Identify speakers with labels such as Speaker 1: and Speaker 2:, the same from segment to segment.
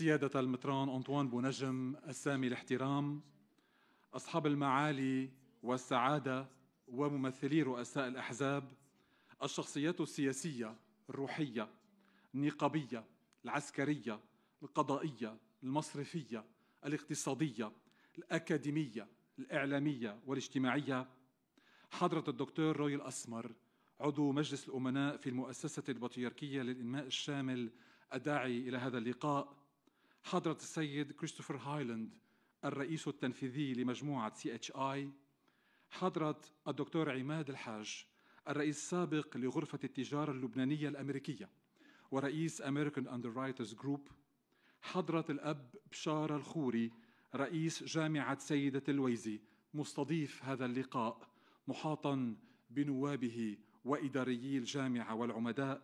Speaker 1: سيادة المطران أنطوان بونجم السامي الاحترام أصحاب المعالي والسعادة وممثلي رؤساء الأحزاب الشخصيات السياسية الروحية النقابية العسكرية القضائية المصرفية الاقتصادية الأكاديمية الإعلامية والاجتماعية حضرة الدكتور روي الأسمر عضو مجلس الأمناء في المؤسسة البطريركية للإنماء الشامل الداعي إلى هذا اللقاء حضرة السيد كريستوفر هايلاند الرئيس التنفيذي لمجموعة سي اتش اي حضرة الدكتور عماد الحاج الرئيس السابق لغرفة التجارة اللبنانية الأمريكية ورئيس American Underwriters Group حضرة الأب بشارة الخوري رئيس جامعة سيدة الويزي مستضيف هذا اللقاء محاطا بنوابه وإداريي الجامعة والعمداء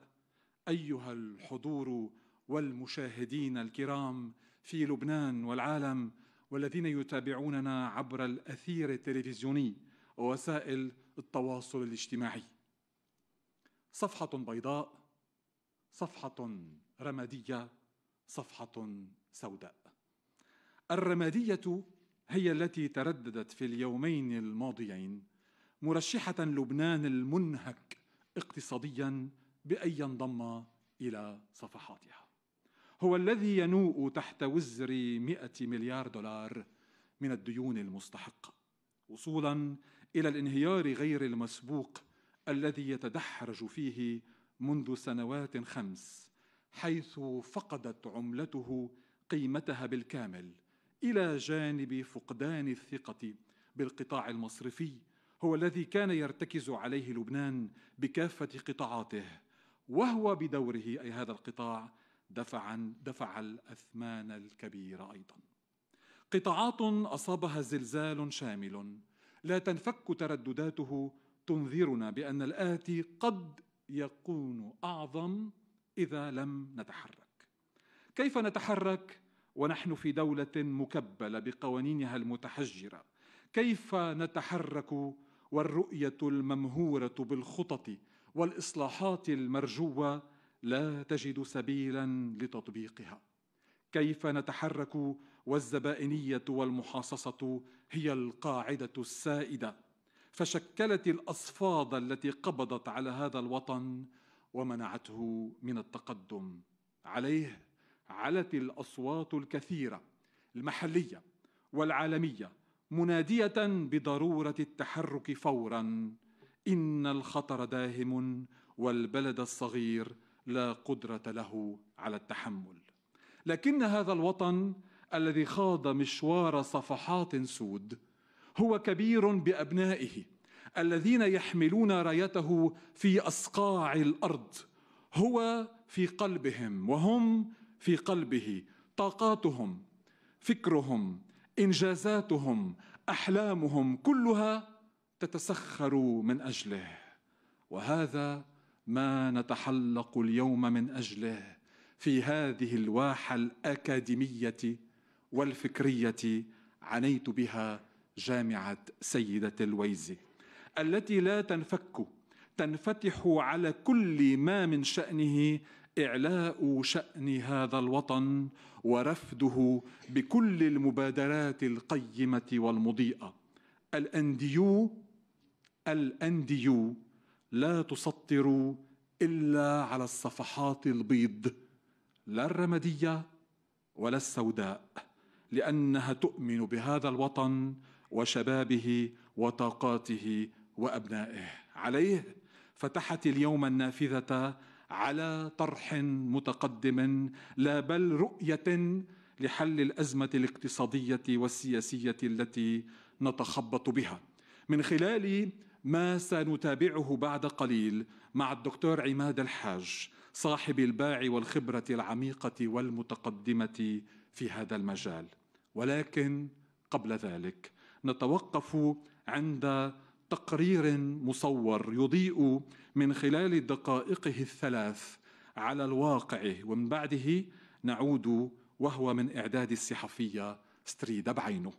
Speaker 1: أيها الحضور والمشاهدين الكرام في لبنان والعالم والذين يتابعوننا عبر الاثير التلفزيوني ووسائل التواصل الاجتماعي صفحه بيضاء صفحه رماديه صفحه سوداء الرماديه هي التي ترددت في اليومين الماضيين مرشحه لبنان المنهك اقتصاديا بان ينضم الى صفحاتها هو الذي ينوء تحت وزر مئة مليار دولار من الديون المستحقة وصولا إلى الانهيار غير المسبوق الذي يتدحرج فيه منذ سنوات خمس حيث فقدت عملته قيمتها بالكامل الى جانب فقدان الثقه بالقطاع المصرفي هو الذي كان يرتكز عليه لبنان بكافه قطاعاته وهو بدوره اي هذا القطاع دفعا دفع الاثمان الكبيره ايضا قطاعات اصابها زلزال شامل لا تنفك تردداته تنذرنا بان الاتي قد يكون اعظم اذا لم نتحرك كيف نتحرك ونحن في دوله مكبله بقوانينها المتحجره كيف نتحرك والرؤيه الممهوره بالخطط والاصلاحات المرجوه لا تجد سبيلا لتطبيقها كيف نتحرك والزبائنيه والمحاصصه هي القاعده السائده فشكلت الاصفاد التي قبضت على هذا الوطن ومنعته من التقدم عليه علت الاصوات الكثيره المحليه والعالميه مناديه بضروره التحرك فورا ان الخطر داهم والبلد الصغير لا قدرة له على التحمل لكن هذا الوطن الذي خاض مشوار صفحات سود هو كبير بأبنائه الذين يحملون رايته في أصقاع الأرض هو في قلبهم وهم في قلبه طاقاتهم فكرهم انجازاتهم احلامهم كلها تتسخر من اجله وهذا ما نتحلق اليوم من اجله في هذه الواحه الاكاديميه والفكريه عنيت بها جامعه سيده الويزي التي لا تنفك تنفتح على كل ما من شانه اعلاء شان هذا الوطن ورفده بكل المبادرات القيمه والمضيئه الانديو الانديو لا تسطروا إلا على الصفحات البيض لا الرمادية ولا السوداء لأنها تؤمن بهذا الوطن وشبابه وطاقاته وأبنائه عليه فتحت اليوم النافذة على طرح متقدم لا بل رؤية لحل الأزمة الاقتصادية والسياسية التي نتخبط بها من خلال ما سنتابعه بعد قليل مع الدكتور عماد الحاج صاحب الباع والخبره العميقه والمتقدمه في هذا المجال ولكن قبل ذلك نتوقف عند تقرير مصور يضيء من خلال دقائقه الثلاث على الواقع ومن بعده نعود وهو من إعداد الصحفية ستريدا بعينه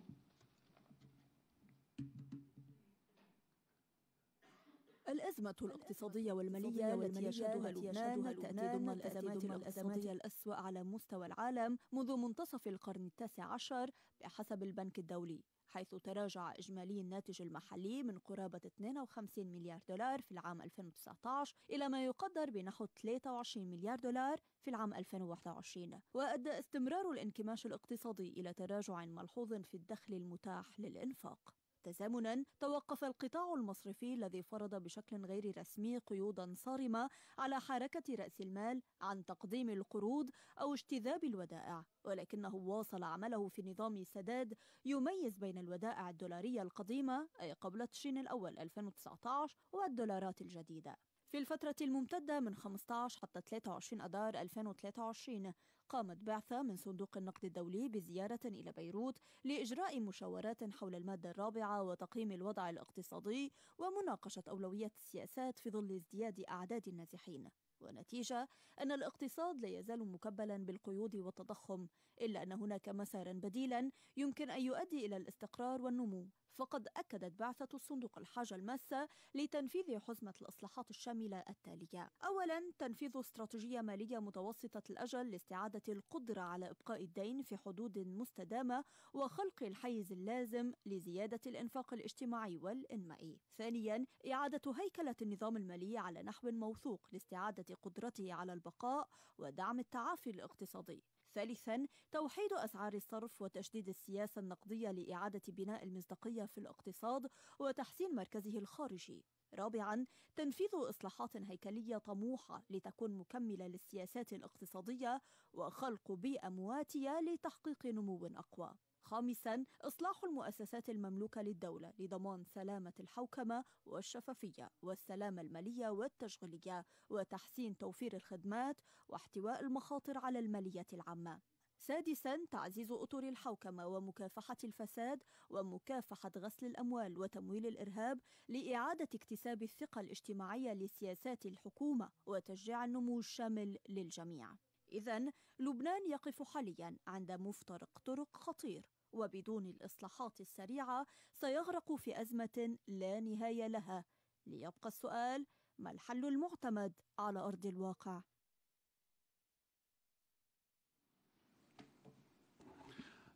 Speaker 2: الأزمة الاقتصادية والمالية التي يشهدها لبنان تأتي ضمن الأزمات الاقتصادية الأسوأ على مستوى العالم منذ منتصف القرن التاسع عشر بحسب البنك الدولي حيث تراجع إجمالي الناتج المحلي من قرابة 52 مليار دولار في العام 2019 إلى ما يقدر بنحو 23 مليار دولار في العام 2021 وأدى استمرار الانكماش الاقتصادي إلى تراجع ملحوظ في الدخل المتاح للإنفاق تزامنا توقف القطاع المصرفي الذي فرض بشكل غير رسمي قيودا صارمة على حركة رأس المال عن تقديم القروض أو اجتذاب الودائع ولكنه واصل عمله في نظام سداد يميز بين الودائع الدولارية القديمة أي قبل تشرين الأول 2019 والدولارات الجديدة في الفترة الممتدة من 15 حتى 23 أدار 2023 قامت بعثة من صندوق النقد الدولي بزيارة إلى بيروت لإجراء مشاورات حول المادة الرابعة وتقييم الوضع الاقتصادي ومناقشة أولويات السياسات في ظل ازدياد أعداد النازحين ونتيجة أن الاقتصاد لا يزال مكبلا بالقيود والتضخم إلا أن هناك مسارا بديلا يمكن أن يؤدي إلى الاستقرار والنمو فقد أكدت بعثة الصندوق الحاجة الماسة لتنفيذ حزمة الإصلاحات الشاملة التالية أولا تنفيذ استراتيجية مالية متوسطة الأجل لاستعادة القدرة على إبقاء الدين في حدود مستدامة وخلق الحيز اللازم لزيادة الإنفاق الاجتماعي والإنمائي ثانيا إعادة هيكلة النظام المالي على نحو موثوق لاستعادة قدرته على البقاء ودعم التعافي الاقتصادي ثالثا توحيد أسعار الصرف وتشديد السياسة النقدية لإعادة بناء المصداقية في الاقتصاد وتحسين مركزه الخارجي رابعا تنفيذ اصلاحات هيكليه طموحه لتكون مكمله للسياسات الاقتصاديه وخلق بيئه مواتيه لتحقيق نمو اقوى خامسا إصلاح المؤسسات المملوكة للدولة لضمان سلامة الحوكمة والشفافية والسلامة المالية والتشغيلية وتحسين توفير الخدمات واحتواء المخاطر على المالية العامة سادسا تعزيز أطر الحوكمة ومكافحة الفساد ومكافحة غسل الأموال وتمويل الإرهاب لإعادة اكتساب الثقة الاجتماعية لسياسات الحكومة وتشجيع النمو الشامل للجميع إذا لبنان يقف حاليا عند مفترق طرق خطير وبدون الإصلاحات السريعة سيغرق في أزمة لا نهاية لها ليبقى السؤال ما الحل المعتمد على أرض الواقع؟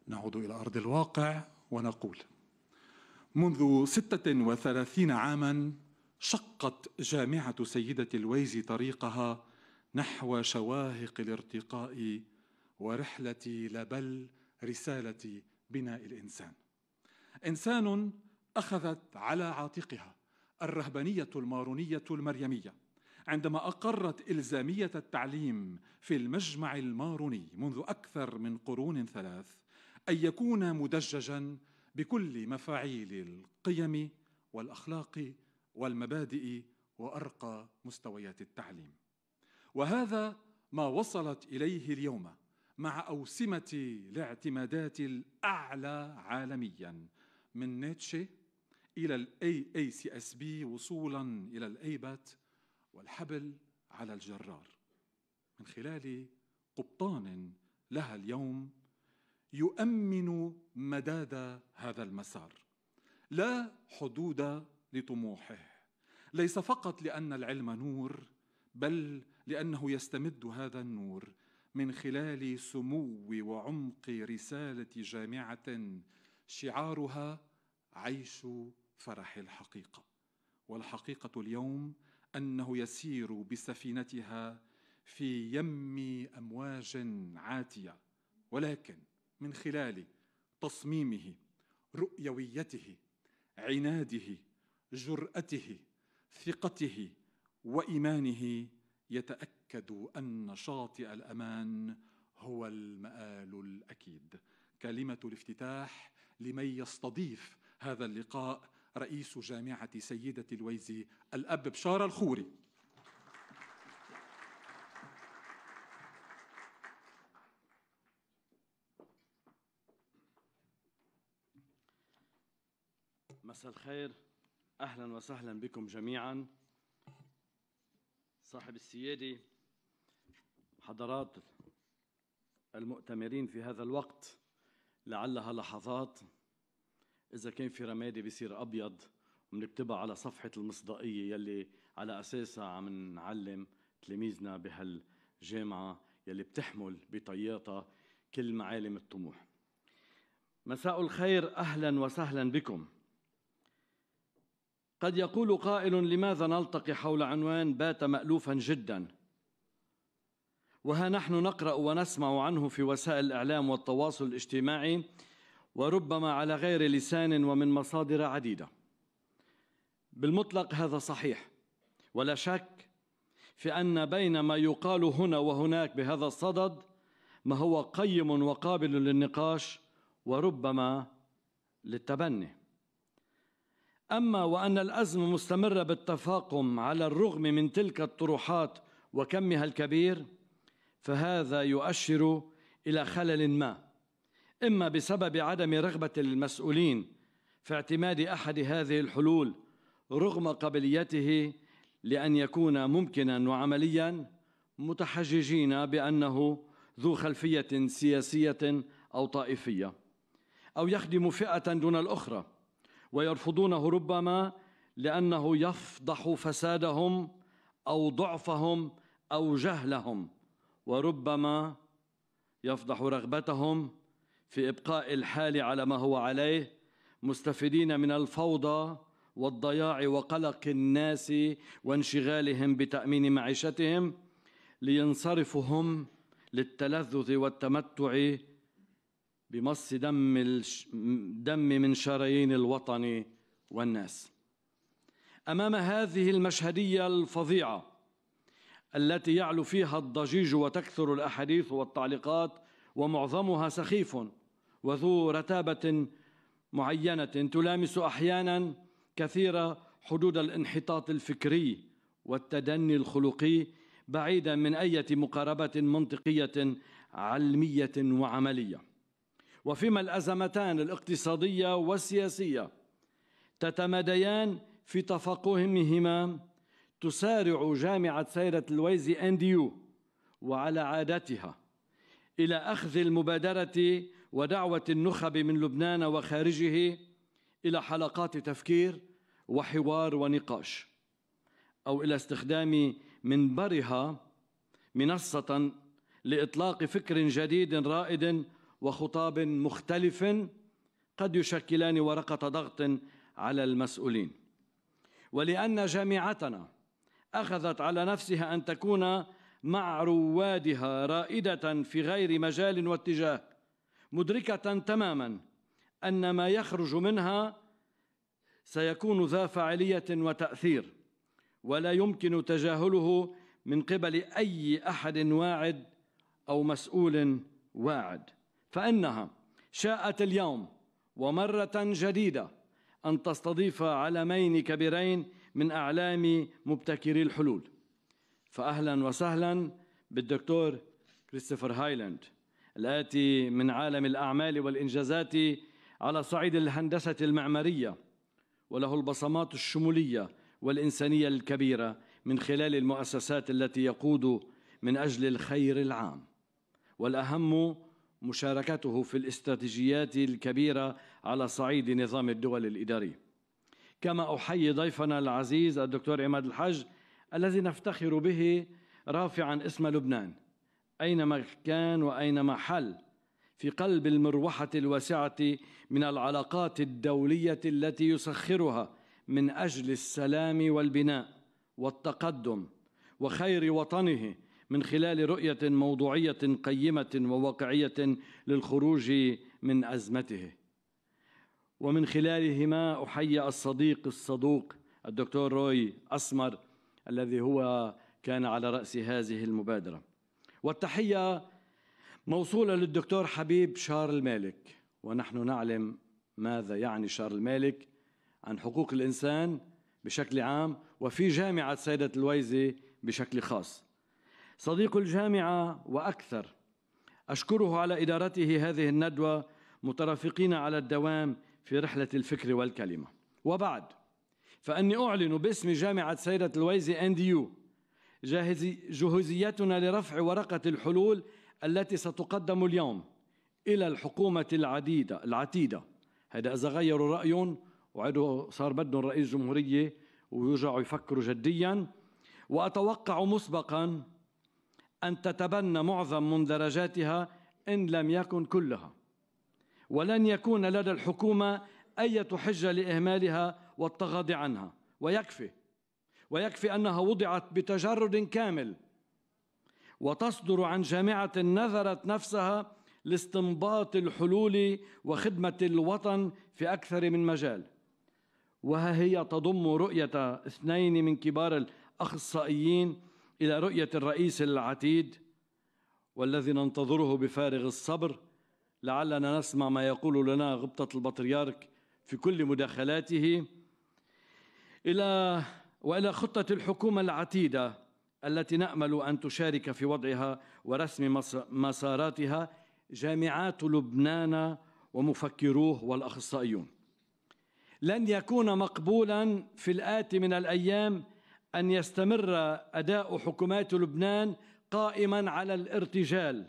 Speaker 1: نعود إلى أرض الواقع ونقول منذ 36 عاما شقت جامعة سيدة الويزي طريقها نحو شواهق الارتقاء ورحلة لبل رسالتي بناء الانسان انسان اخذت على عاتقها الرهبانيه المارونيه المريميه عندما اقرت الزاميه التعليم في المجمع الماروني منذ اكثر من قرون ثلاث ان يكون مدججا بكل مفاعيل القيم والاخلاق والمبادئ وارقى مستويات التعليم وهذا ما وصلت اليه اليوم مع أوسمة الاعتمادات الأعلى عالميا من نيتشه إلى الاي اي سي اس بي وصولا إلى الأيبت والحبل على الجرار من خلال قبطان لها اليوم يؤمن مداد هذا المسار لا حدود لطموحه ليس فقط لان العلم نور بل لانه يستمد هذا النور من خلال سمو وعمق رساله جامعه شعارها عيش فرح الحقيقه والحقيقه اليوم انه يسير بسفينتها في يم امواج عاتيه ولكن من خلال تصميمه رؤيويته عناده جراته ثقته وايمانه يتاكد أكدوا أن شاطئ الأمان هو المآل الأكيد كلمة الافتتاح لمن يستضيف هذا اللقاء رئيس جامعة سيدة الويزي الأب بشارة الخوري
Speaker 3: مساء الخير أهلا وسهلا بكم جميعا صاحب السيادة حضرات المؤتمرين في هذا الوقت لعلها لحظات إذا كان في رمادي بيصير أبيض ومنكتبها على صفحة المصداقية يلي على أساسها عم نعلم تلاميذنا بهالجامعة يلي بتحمل بطياتها كل معالم الطموح مساء الخير أهلا وسهلا بكم قد يقول قائل لماذا نلتقي حول عنوان بات مألوفا جدا وها نحن نقرا ونسمع عنه في وسائل الاعلام والتواصل الاجتماعي وربما على غير لسان ومن مصادر عديده بالمطلق هذا صحيح ولا شك في ان بين ما يقال هنا وهناك بهذا الصدد ما هو قيم وقابل للنقاش وربما للتبني اما وان الازمه مستمره بالتفاقم على الرغم من تلك الطروحات وكمها الكبير فهذا يؤشر إلى خلل ما إما بسبب عدم رغبة المسؤولين في اعتماد أحد هذه الحلول رغم قابليته لأن يكون ممكنا وعمليا متحججين بأنه ذو خلفية سياسية أو طائفية أو يخدم فئة دون الأخرى ويرفضونه ربما لأنه يفضح فسادهم أو ضعفهم أو جهلهم وربما يفضح رغبتهم في ابقاء الحال على ما هو عليه مستفيدين من الفوضى والضياع وقلق الناس وانشغالهم بتامين معيشتهم لينصرفوا هم للتلذذ والتمتع بمص دم دم من شرايين الوطن والناس امام هذه المشهديه الفظيعه التي يعلو فيها الضجيج وتكثر الاحاديث والتعليقات ومعظمها سخيف وذو رتابه معينه تلامس احيانا كثيره حدود الانحطاط الفكري والتدني الخلقي بعيدا من اي مقاربه منطقيه علميه وعمليه وفيما الازمتان الاقتصاديه والسياسيه تتماديان في تفاقمهما تسارع جامعة سيرة الويزي أنديو وعلى عادتها إلى أخذ المبادرة ودعوة النخب من لبنان وخارجه إلى حلقات تفكير وحوار ونقاش أو إلى استخدام منبرها منصة لإطلاق فكر جديد رائد وخطاب مختلف قد يشكلان ورقة ضغط على المسؤولين ولأن جامعتنا أخذت على نفسها أن تكون مع روادها رائدة في غير مجال واتجاه مدركة تماما أن ما يخرج منها سيكون ذا فاعلية وتأثير ولا يمكن تجاهله من قبل أي أحد واعد أو مسؤول واعد فإنها شاءت اليوم ومرة جديدة أن تستضيف علمين كبيرين من أعلام مبتكري الحلول فأهلا وسهلا بالدكتور كريستوفر هايلاند الآتي من عالم الأعمال والإنجازات على صعيد الهندسة المعمارية وله البصمات الشمولية والإنسانية الكبيرة من خلال المؤسسات التي يقود من أجل الخير العام والأهم مشاركته في الاستراتيجيات الكبيرة على صعيد نظام الدول الإداري كما أحيي ضيفنا العزيز الدكتور عماد الحج الذي نفتخر به رافعا اسم لبنان أينما كان وأينما حل في قلب المروحة الواسعة من العلاقات الدولية التي يسخرها من أجل السلام والبناء والتقدم وخير وطنه من خلال رؤية موضوعية قيمة وواقعية للخروج من أزمته ومن خلالهما أحيي الصديق الصدوق الدكتور روي أسمر الذي هو كان على رأس هذه المبادرة والتحية موصولة للدكتور حبيب شارل مالك ونحن نعلم ماذا يعني شارل مالك عن حقوق الإنسان بشكل عام وفي جامعة سيدة الويزي بشكل خاص صديق الجامعة وأكثر أشكره على إدارته هذه الندوة مترافقين على الدوام في رحلة الفكر والكلمة وبعد فأني أعلن باسم جامعة سيرة الويزي أنديو جهوزيتنا لرفع ورقة الحلول التي ستقدم اليوم إلى الحكومة العديدة العتيدة هذا إذا غيروا رأيهم وعدوا صار بدهم رئيس جمهورية ويرجعوا يفكروا جديا وأتوقع مسبقا أن تتبنى معظم مندرجاتها إن لم يكن كلها ولن يكون لدى الحكومة أي حجة لإهمالها والتغاضي عنها ويكفي ويكفي أنها وضعت بتجرد كامل وتصدر عن جامعة نذرت نفسها لاستنباط الحلول وخدمة الوطن في أكثر من مجال وها هي تضم رؤية اثنين من كبار الأخصائيين إلى رؤية الرئيس العتيد والذي ننتظره بفارغ الصبر لعلنا نسمع ما يقول لنا غبطة البطريرك في كل مداخلاته إلى وإلى خطة الحكومة العتيدة التي نأمل أن تشارك في وضعها ورسم مساراتها جامعات لبنان ومفكروه والأخصائيون لن يكون مقبولا في الآتي من الأيام أن يستمر أداء حكومات لبنان قائما على الارتجال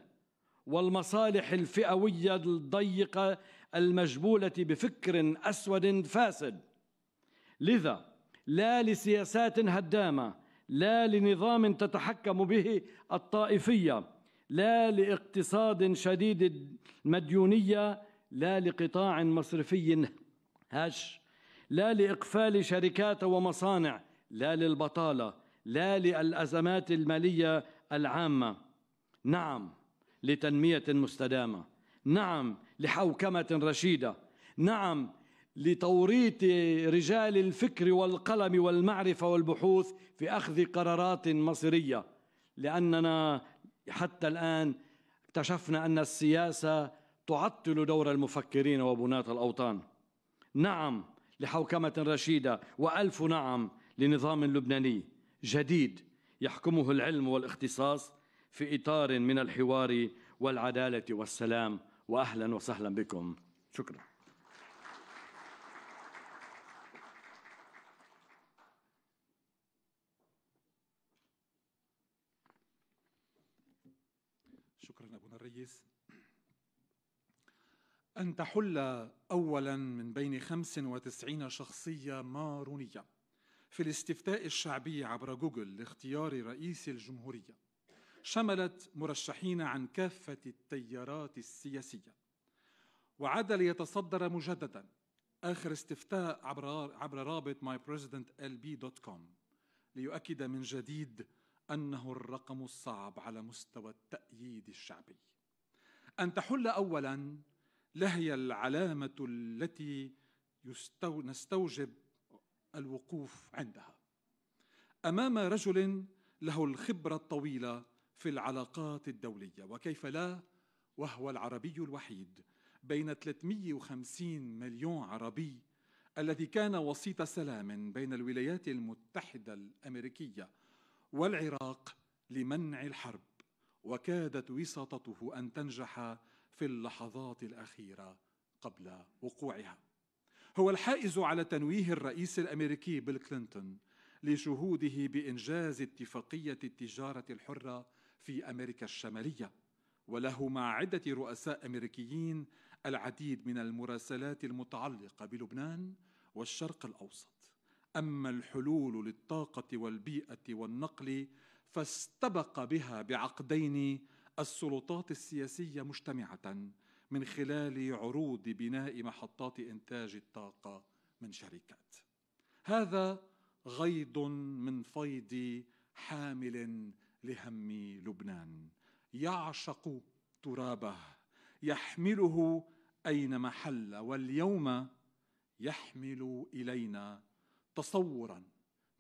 Speaker 3: والمصالح الفئويه الضيقه المجبوله بفكر اسود فاسد لذا لا لسياسات هدامه لا لنظام تتحكم به الطائفيه لا لاقتصاد شديد المديونيه لا لقطاع مصرفي هش لا لاقفال شركات ومصانع لا للبطاله لا للازمات الماليه العامه نعم لتنمية مستدامة نعم لحوكمة رشيدة نعم لتوريط رجال الفكر والقلم والمعرفة والبحوث في أخذ قرارات مصيرية لأننا حتى الآن اكتشفنا أن السياسة تعطل دور المفكرين وبناة الأوطان نعم لحوكمة رشيدة وألف نعم لنظام لبناني جديد يحكمه العلم والاختصاص في إطار من الحوار والعدالة والسلام وأهلا وسهلا بكم شكرا
Speaker 1: شكرا أبونا الرئيس أن تحل أولا من بين 95 شخصية مارونية في الاستفتاء الشعبي عبر جوجل لاختيار رئيس الجمهورية شملت مرشحين عن كافة التيارات السياسية وعاد ليتصدر مجددا آخر استفتاء عبر, عبر رابط mypresidentlb.com ليؤكد من جديد أنه الرقم الصعب على مستوى التأييد الشعبي أن تحل أولا لهي العلامة التي يستو... نستوجب الوقوف عندها امام رجل له الخبره الطويله في العلاقات الدولية وكيف لا وهو العربي الوحيد بين 350 مليون عربي الذي كان وسيط سلام بين الولايات المتحدة الأمريكية والعراق لمنع الحرب وكادت وساطته أن تنجح في اللحظات الأخيرة قبل وقوعها هو الحائز على تنويه الرئيس الأمريكي بيل كلينتون لشهوده بإنجاز اتفاقية التجارة الحرة في أمريكا الشمالية وله مع عدة رؤساء أمريكيين العديد من المراسلات المتعلقة بلبنان والشرق الأوسط أما الحلول للطاقة والبيئة والنقل فاستبق بها بعقدين السلطات السياسية مجتمعة من خلال عروض بناء محطات إنتاج الطاقة من شركات هذا غيض من فيض حامل لهم لبنان يعشق ترابه يحمله اينما حل واليوم يحمل الينا تصورا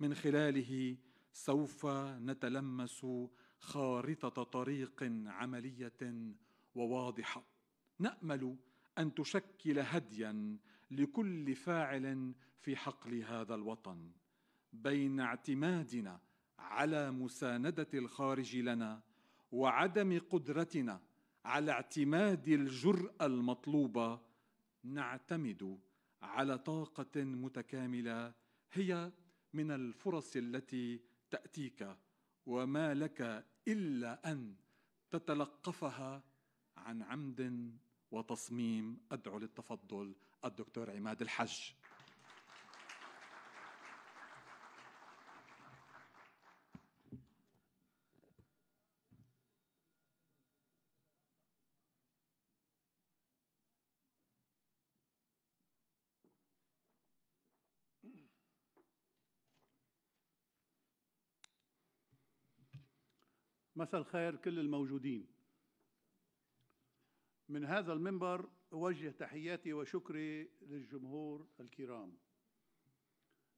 Speaker 1: من خلاله سوف نتلمس خارطه طريق عمليه وواضحه نامل ان تشكل هديا لكل فاعل في حقل هذا الوطن بين اعتمادنا على مسانده الخارج لنا وعدم قدرتنا على اعتماد الجراه المطلوبه نعتمد على طاقه متكامله هي من الفرص التي تاتيك وما لك الا ان تتلقفها عن عمد وتصميم ادعو للتفضل الدكتور عماد الحج
Speaker 4: مساء الخير كل الموجودين من هذا المنبر أوجه تحياتي وشكري للجمهور الكرام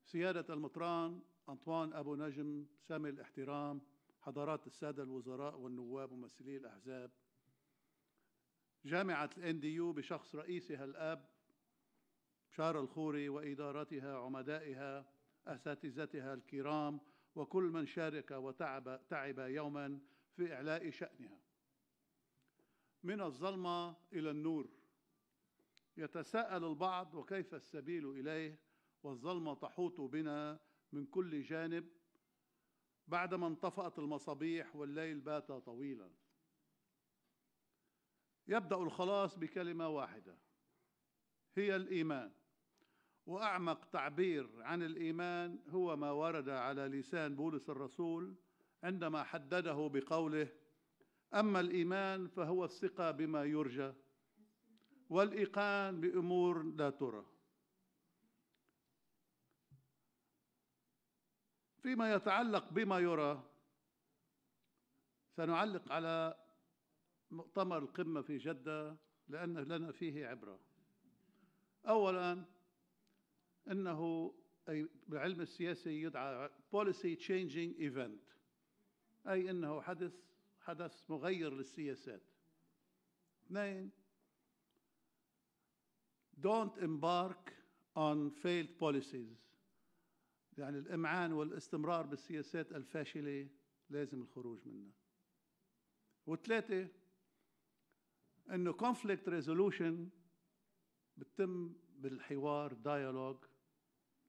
Speaker 4: سيادة المطران أنطوان أبو نجم سامي الاحترام حضرات السادة الوزراء والنواب وممثلي الأحزاب جامعة الانديو بشخص رئيسها الأب شار الخوري وإدارتها عمدائها أساتذتها الكرام وكل من شارك وتعب تعب يوما في إعلاء شأنها من الظلمة إلى النور يتساءل البعض وكيف السبيل إليه والظلمة تحوط بنا من كل جانب بعدما انطفأت المصابيح والليل بات طويلا يبدأ الخلاص بكلمة واحدة هي الإيمان وأعمق تعبير عن الإيمان هو ما ورد على لسان بولس الرسول عندما حدده بقوله اما الايمان فهو الثقه بما يرجى والايقان بامور لا ترى فيما يتعلق بما يرى سنعلق على مؤتمر القمه في جده لان لنا فيه عبره اولا انه بالعلم السياسي يدعى policy changing event أي أنه حدث حدث مغير للسياسات اثنين don't embark on failed policies يعني الإمعان والاستمرار بالسياسات الفاشلة لازم الخروج منها وثلاثة أنه conflict resolution بتتم بالحوار dialogue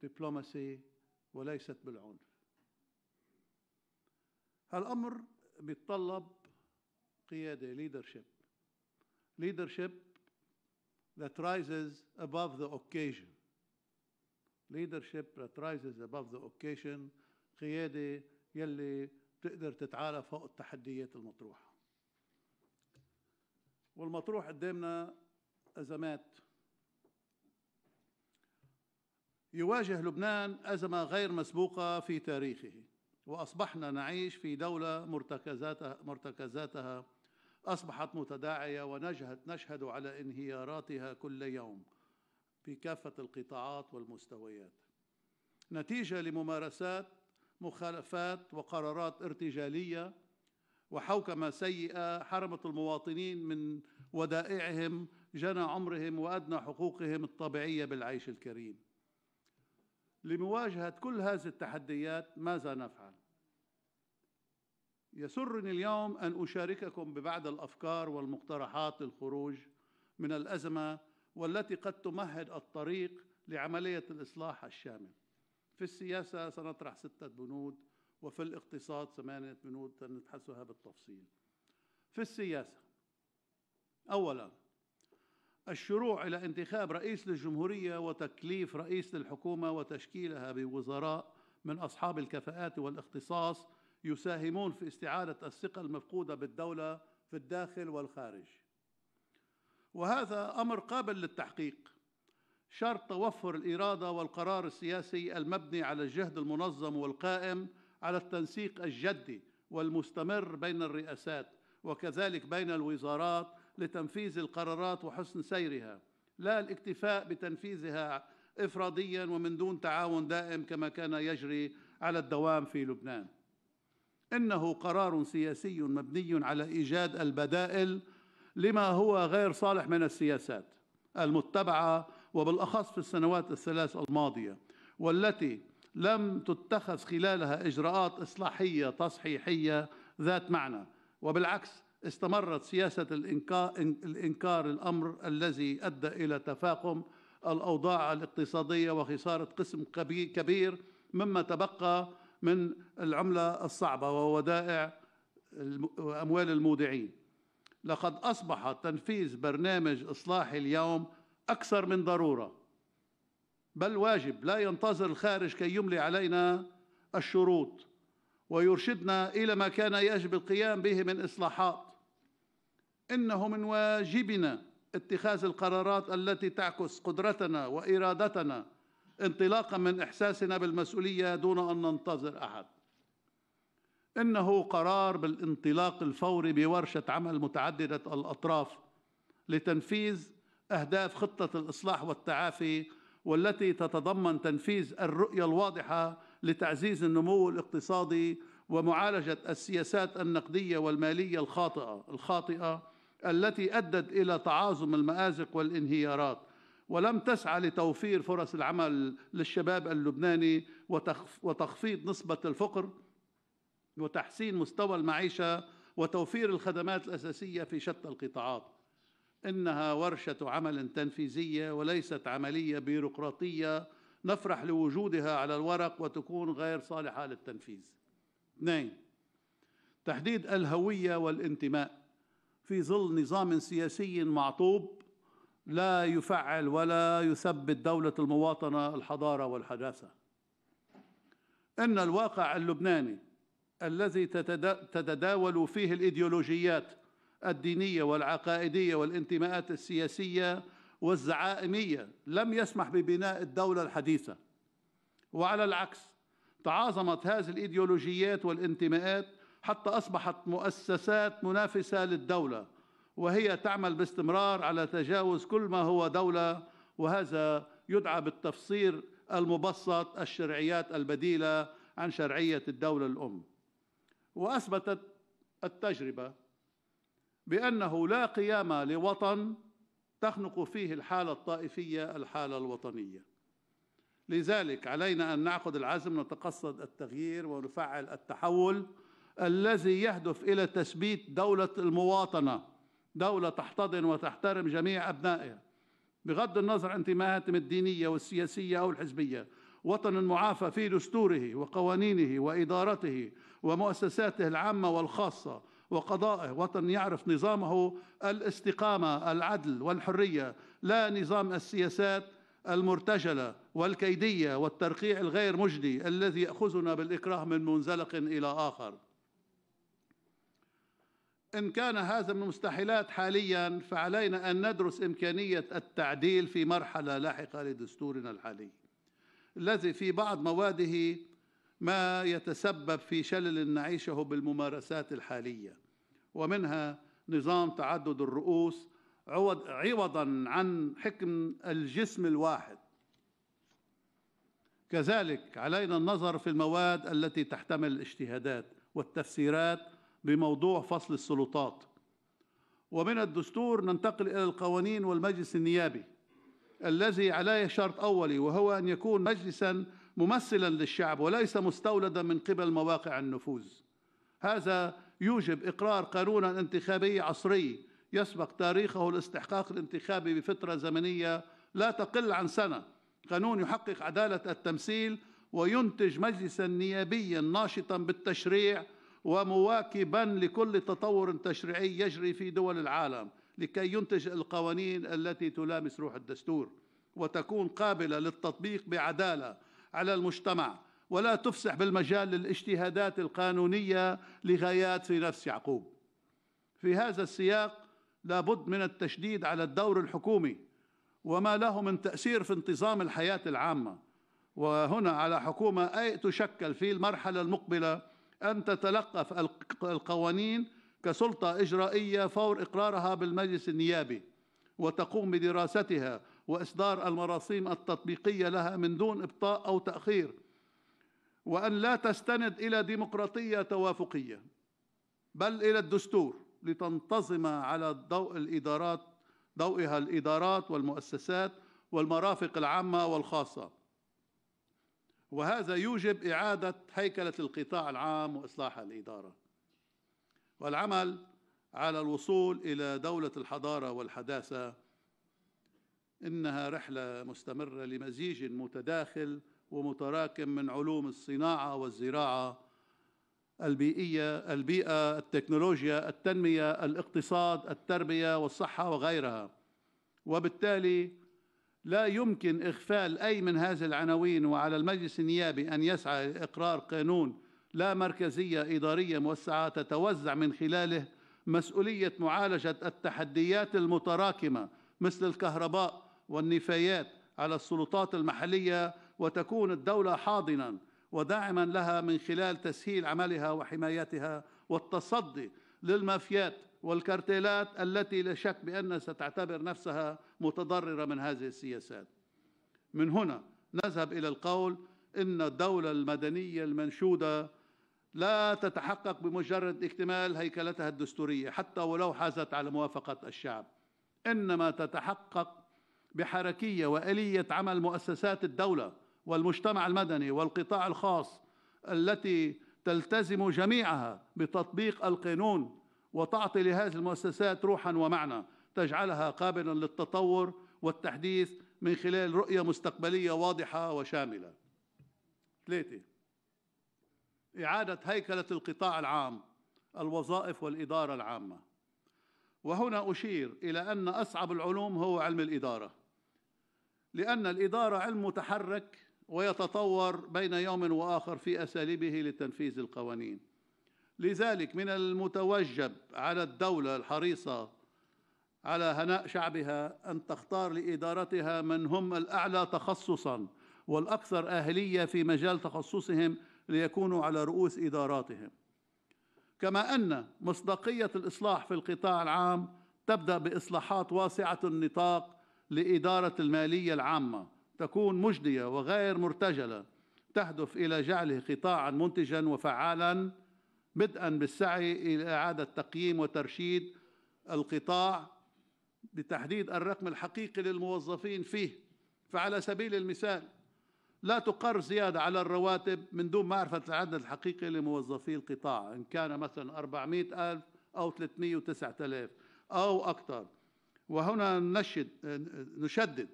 Speaker 4: دبلوماسي وليست بالعنف الامر بيتطلب قياده leadership leadership that rises above the occasion leadership that rises above the occasion قياده يلي بتقدر تتعالى فوق التحديات المطروحه والمطروح قدامنا ازمات يواجه لبنان ازمه غير مسبوقه في تاريخه واصبحنا نعيش في دوله مرتكزاتها مرتكزاتها اصبحت متداعيه ونجهد نشهد على انهياراتها كل يوم في كافه القطاعات والمستويات نتيجه لممارسات مخالفات وقرارات ارتجاليه وحوكمه سيئه حرمت المواطنين من ودائعهم جنى عمرهم وادنى حقوقهم الطبيعيه بالعيش الكريم لمواجهة كل هذه التحديات ماذا نفعل؟ يسرني اليوم أن أشارككم ببعض الأفكار والمقترحات للخروج من الأزمة والتي قد تمهد الطريق لعملية الإصلاح الشامل في السياسة سنطرح ستة بنود وفي الاقتصاد ثمانية بنود سنبحثها بالتفصيل في السياسة أولاً الشروع إلى انتخاب رئيس للجمهورية وتكليف رئيس للحكومة وتشكيلها بوزراء من أصحاب الكفاءات والاختصاص يساهمون في استعادة الثقة المفقودة بالدولة في الداخل والخارج وهذا أمر قابل للتحقيق شرط توفر الإرادة والقرار السياسي المبني على الجهد المنظم والقائم على التنسيق الجدي والمستمر بين الرئاسات وكذلك بين الوزارات لتنفيذ القرارات وحسن سيرها لا الاكتفاء بتنفيذها افراديا ومن دون تعاون دائم كما كان يجري على الدوام في لبنان انه قرار سياسي مبني على ايجاد البدائل لما هو غير صالح من السياسات المتبعه وبالاخص في السنوات الثلاث الماضيه والتي لم تتخذ خلالها اجراءات اصلاحيه تصحيحيه ذات معنى وبالعكس استمرت سياسة الإنكار الأمر الذي أدى إلى تفاقم الأوضاع الاقتصادية وخسارة قسم كبير مما تبقى من العملة الصعبة وودائع أموال المودعين لقد أصبح تنفيذ برنامج إصلاحي اليوم أكثر من ضرورة بل واجب لا ينتظر الخارج كي يملي علينا الشروط ويرشدنا إلى ما كان يجب القيام به من إصلاحات إنه من واجبنا اتخاذ القرارات التي تعكس قدرتنا وإرادتنا انطلاقا من إحساسنا بالمسؤولية دون أن ننتظر أحد إنه قرار بالانطلاق الفوري بورشة عمل متعددة الأطراف لتنفيذ أهداف خطة الإصلاح والتعافي والتي تتضمن تنفيذ الرؤية الواضحة لتعزيز النمو الاقتصادي ومعالجة السياسات النقدية والمالية الخاطئة الخاطئة التي ادت الى تعاظم المازق والانهيارات ولم تسعى لتوفير فرص العمل للشباب اللبناني وتخفيض نسبه الفقر وتحسين مستوى المعيشه وتوفير الخدمات الاساسيه في شتى القطاعات انها ورشه عمل تنفيذيه وليست عمليه بيروقراطيه نفرح لوجودها على الورق وتكون غير صالحه للتنفيذ اثنين تحديد الهويه والانتماء في ظل نظام سياسي معطوب لا يفعل ولا يثبت دولة المواطنة الحضارة والحداثة إن الواقع اللبناني الذي تتداول فيه الإيديولوجيات الدينية والعقائدية والانتماءات السياسية والزعائمية لم يسمح ببناء الدولة الحديثة وعلى العكس تعاظمت هذه الإيديولوجيات والانتماءات حتى أصبحت مؤسسات منافسة للدولة وهي تعمل باستمرار على تجاوز كل ما هو دولة وهذا يدعى بالتفسير المبسط الشرعيات البديلة عن شرعية الدولة الأم وأثبتت التجربة بأنه لا قيام لوطن تخنق فيه الحالة الطائفية الحالة الوطنية لذلك علينا أن نعقد العزم نتقصد التغيير ونفعل التحول الذي يهدف إلى تثبيت دولة المواطنة دولة تحتضن وتحترم جميع أبنائها بغض النظر عن انتماءاتهم الدينية والسياسية أو الحزبية وطن معافى في دستوره وقوانينه وإدارته ومؤسساته العامة والخاصة وقضائه وطن يعرف نظامه الاستقامة العدل والحرية لا نظام السياسات المرتجلة والكيدية والترقيع الغير مجدي الذي يأخذنا بالإكراه من منزلق إلى آخر إن كان هذا من المستحيلات حاليا فعلينا أن ندرس إمكانية التعديل في مرحلة لاحقة لدستورنا الحالي الذي في بعض مواده ما يتسبب في شلل نعيشه بالممارسات الحالية ومنها نظام تعدد الرؤوس عوض عوضا عن حكم الجسم الواحد كذلك علينا النظر في المواد التي تحتمل الاجتهادات والتفسيرات لموضوع فصل السلطات ومن الدستور ننتقل إلى القوانين والمجلس النيابي الذي عليه شرط أولي وهو أن يكون مجلساً ممثلا للشعب وليس مستولدا من قبل مواقع النفوذ هذا يوجب إقرار قانون انتخابي عصري يسبق تاريخه الاستحقاق الانتخابي بفترة زمنية لا تقل عن سنة قانون يحقق عدالة التمثيل وينتج مجلسا نيابيا ناشطا بالتشريع ومواكبا لكل تطور تشريعي يجري في دول العالم لكي ينتج القوانين التي تلامس روح الدستور وتكون قابلة للتطبيق بعدالة على المجتمع ولا تفسح بالمجال للاجتهادات القانونية لغايات في نفس يعقوب في هذا السياق لابد من التشديد على الدور الحكومي وما له من تأثير في انتظام الحياة العامة وهنا على حكومة أي تشكل في المرحلة المقبلة أن تتلقف القوانين كسلطة إجرائية فور إقرارها بالمجلس النيابي وتقوم بدراستها وإصدار المراسيم التطبيقية لها من دون إبطاء أو تأخير وأن لا تستند إلى ديمقراطية توافقية بل إلى الدستور لتنتظم على ضوء الإدارات ضوئها الإدارات والمؤسسات والمرافق العامة والخاصة وهذا يوجب إعادة هيكلة القطاع العام وإصلاح الإدارة والعمل على الوصول إلى دولة الحضارة والحداثة إنها رحلة مستمرة لمزيج متداخل ومتراكم من علوم الصناعة والزراعة البيئية البيئة التكنولوجيا التنمية الاقتصاد التربية والصحة وغيرها وبالتالي لا يمكن إغفال أي من هذه العناوين وعلى المجلس النيابي أن يسعى لإقرار قانون لا مركزية إدارية موسعة تتوزع من خلاله مسؤولية معالجة التحديات المتراكمة مثل الكهرباء والنفايات على السلطات المحلية وتكون الدولة حاضناً وداعما لها من خلال تسهيل عملها وحمايتها والتصدي للمافيات والكارتيلات التي لا شك بأنها ستعتبر نفسها متضررة من هذه السياسات من هنا نذهب إلى القول إن الدولة المدنية المنشودة لا تتحقق بمجرد اكتمال هيكلتها الدستورية حتى ولو حازت على موافقة الشعب إنما تتحقق بحركية وآلية عمل مؤسسات الدولة والمجتمع المدني والقطاع الخاص التي تلتزم جميعها بتطبيق القانون وتعطي لهذه المؤسسات روحا ومعنى تجعلها قابلا للتطور والتحديث من خلال رؤية مستقبلية واضحة وشاملة ثلاثة إعادة هيكلة القطاع العام الوظائف والإدارة العامة وهنا أشير إلى أن أصعب العلوم هو علم الإدارة لأن الإدارة علم متحرك ويتطور بين يوم وآخر في أساليبه لتنفيذ القوانين لذلك من المتوجب على الدولة الحريصة على هناء شعبها أن تختار لإدارتها من هم الأعلى تخصصاً والأكثر أهلية في مجال تخصصهم ليكونوا على رؤوس إداراتهم كما أن مصداقية الإصلاح في القطاع العام تبدأ بإصلاحات واسعة النطاق لإدارة المالية العامة تكون مجدية وغير مرتجلة تهدف إلى جعله قطاعا منتجا وفعالا بدءا بالسعي إلى إعادة تقييم وترشيد القطاع لتحديد الرقم الحقيقي للموظفين فيه فعلى سبيل المثال لا تقر زيادة على الرواتب من دون معرفة العدد الحقيقي لموظفي القطاع إن كان مثلا 400 ألف أو 309000 أو أكثر وهنا نشد نشدد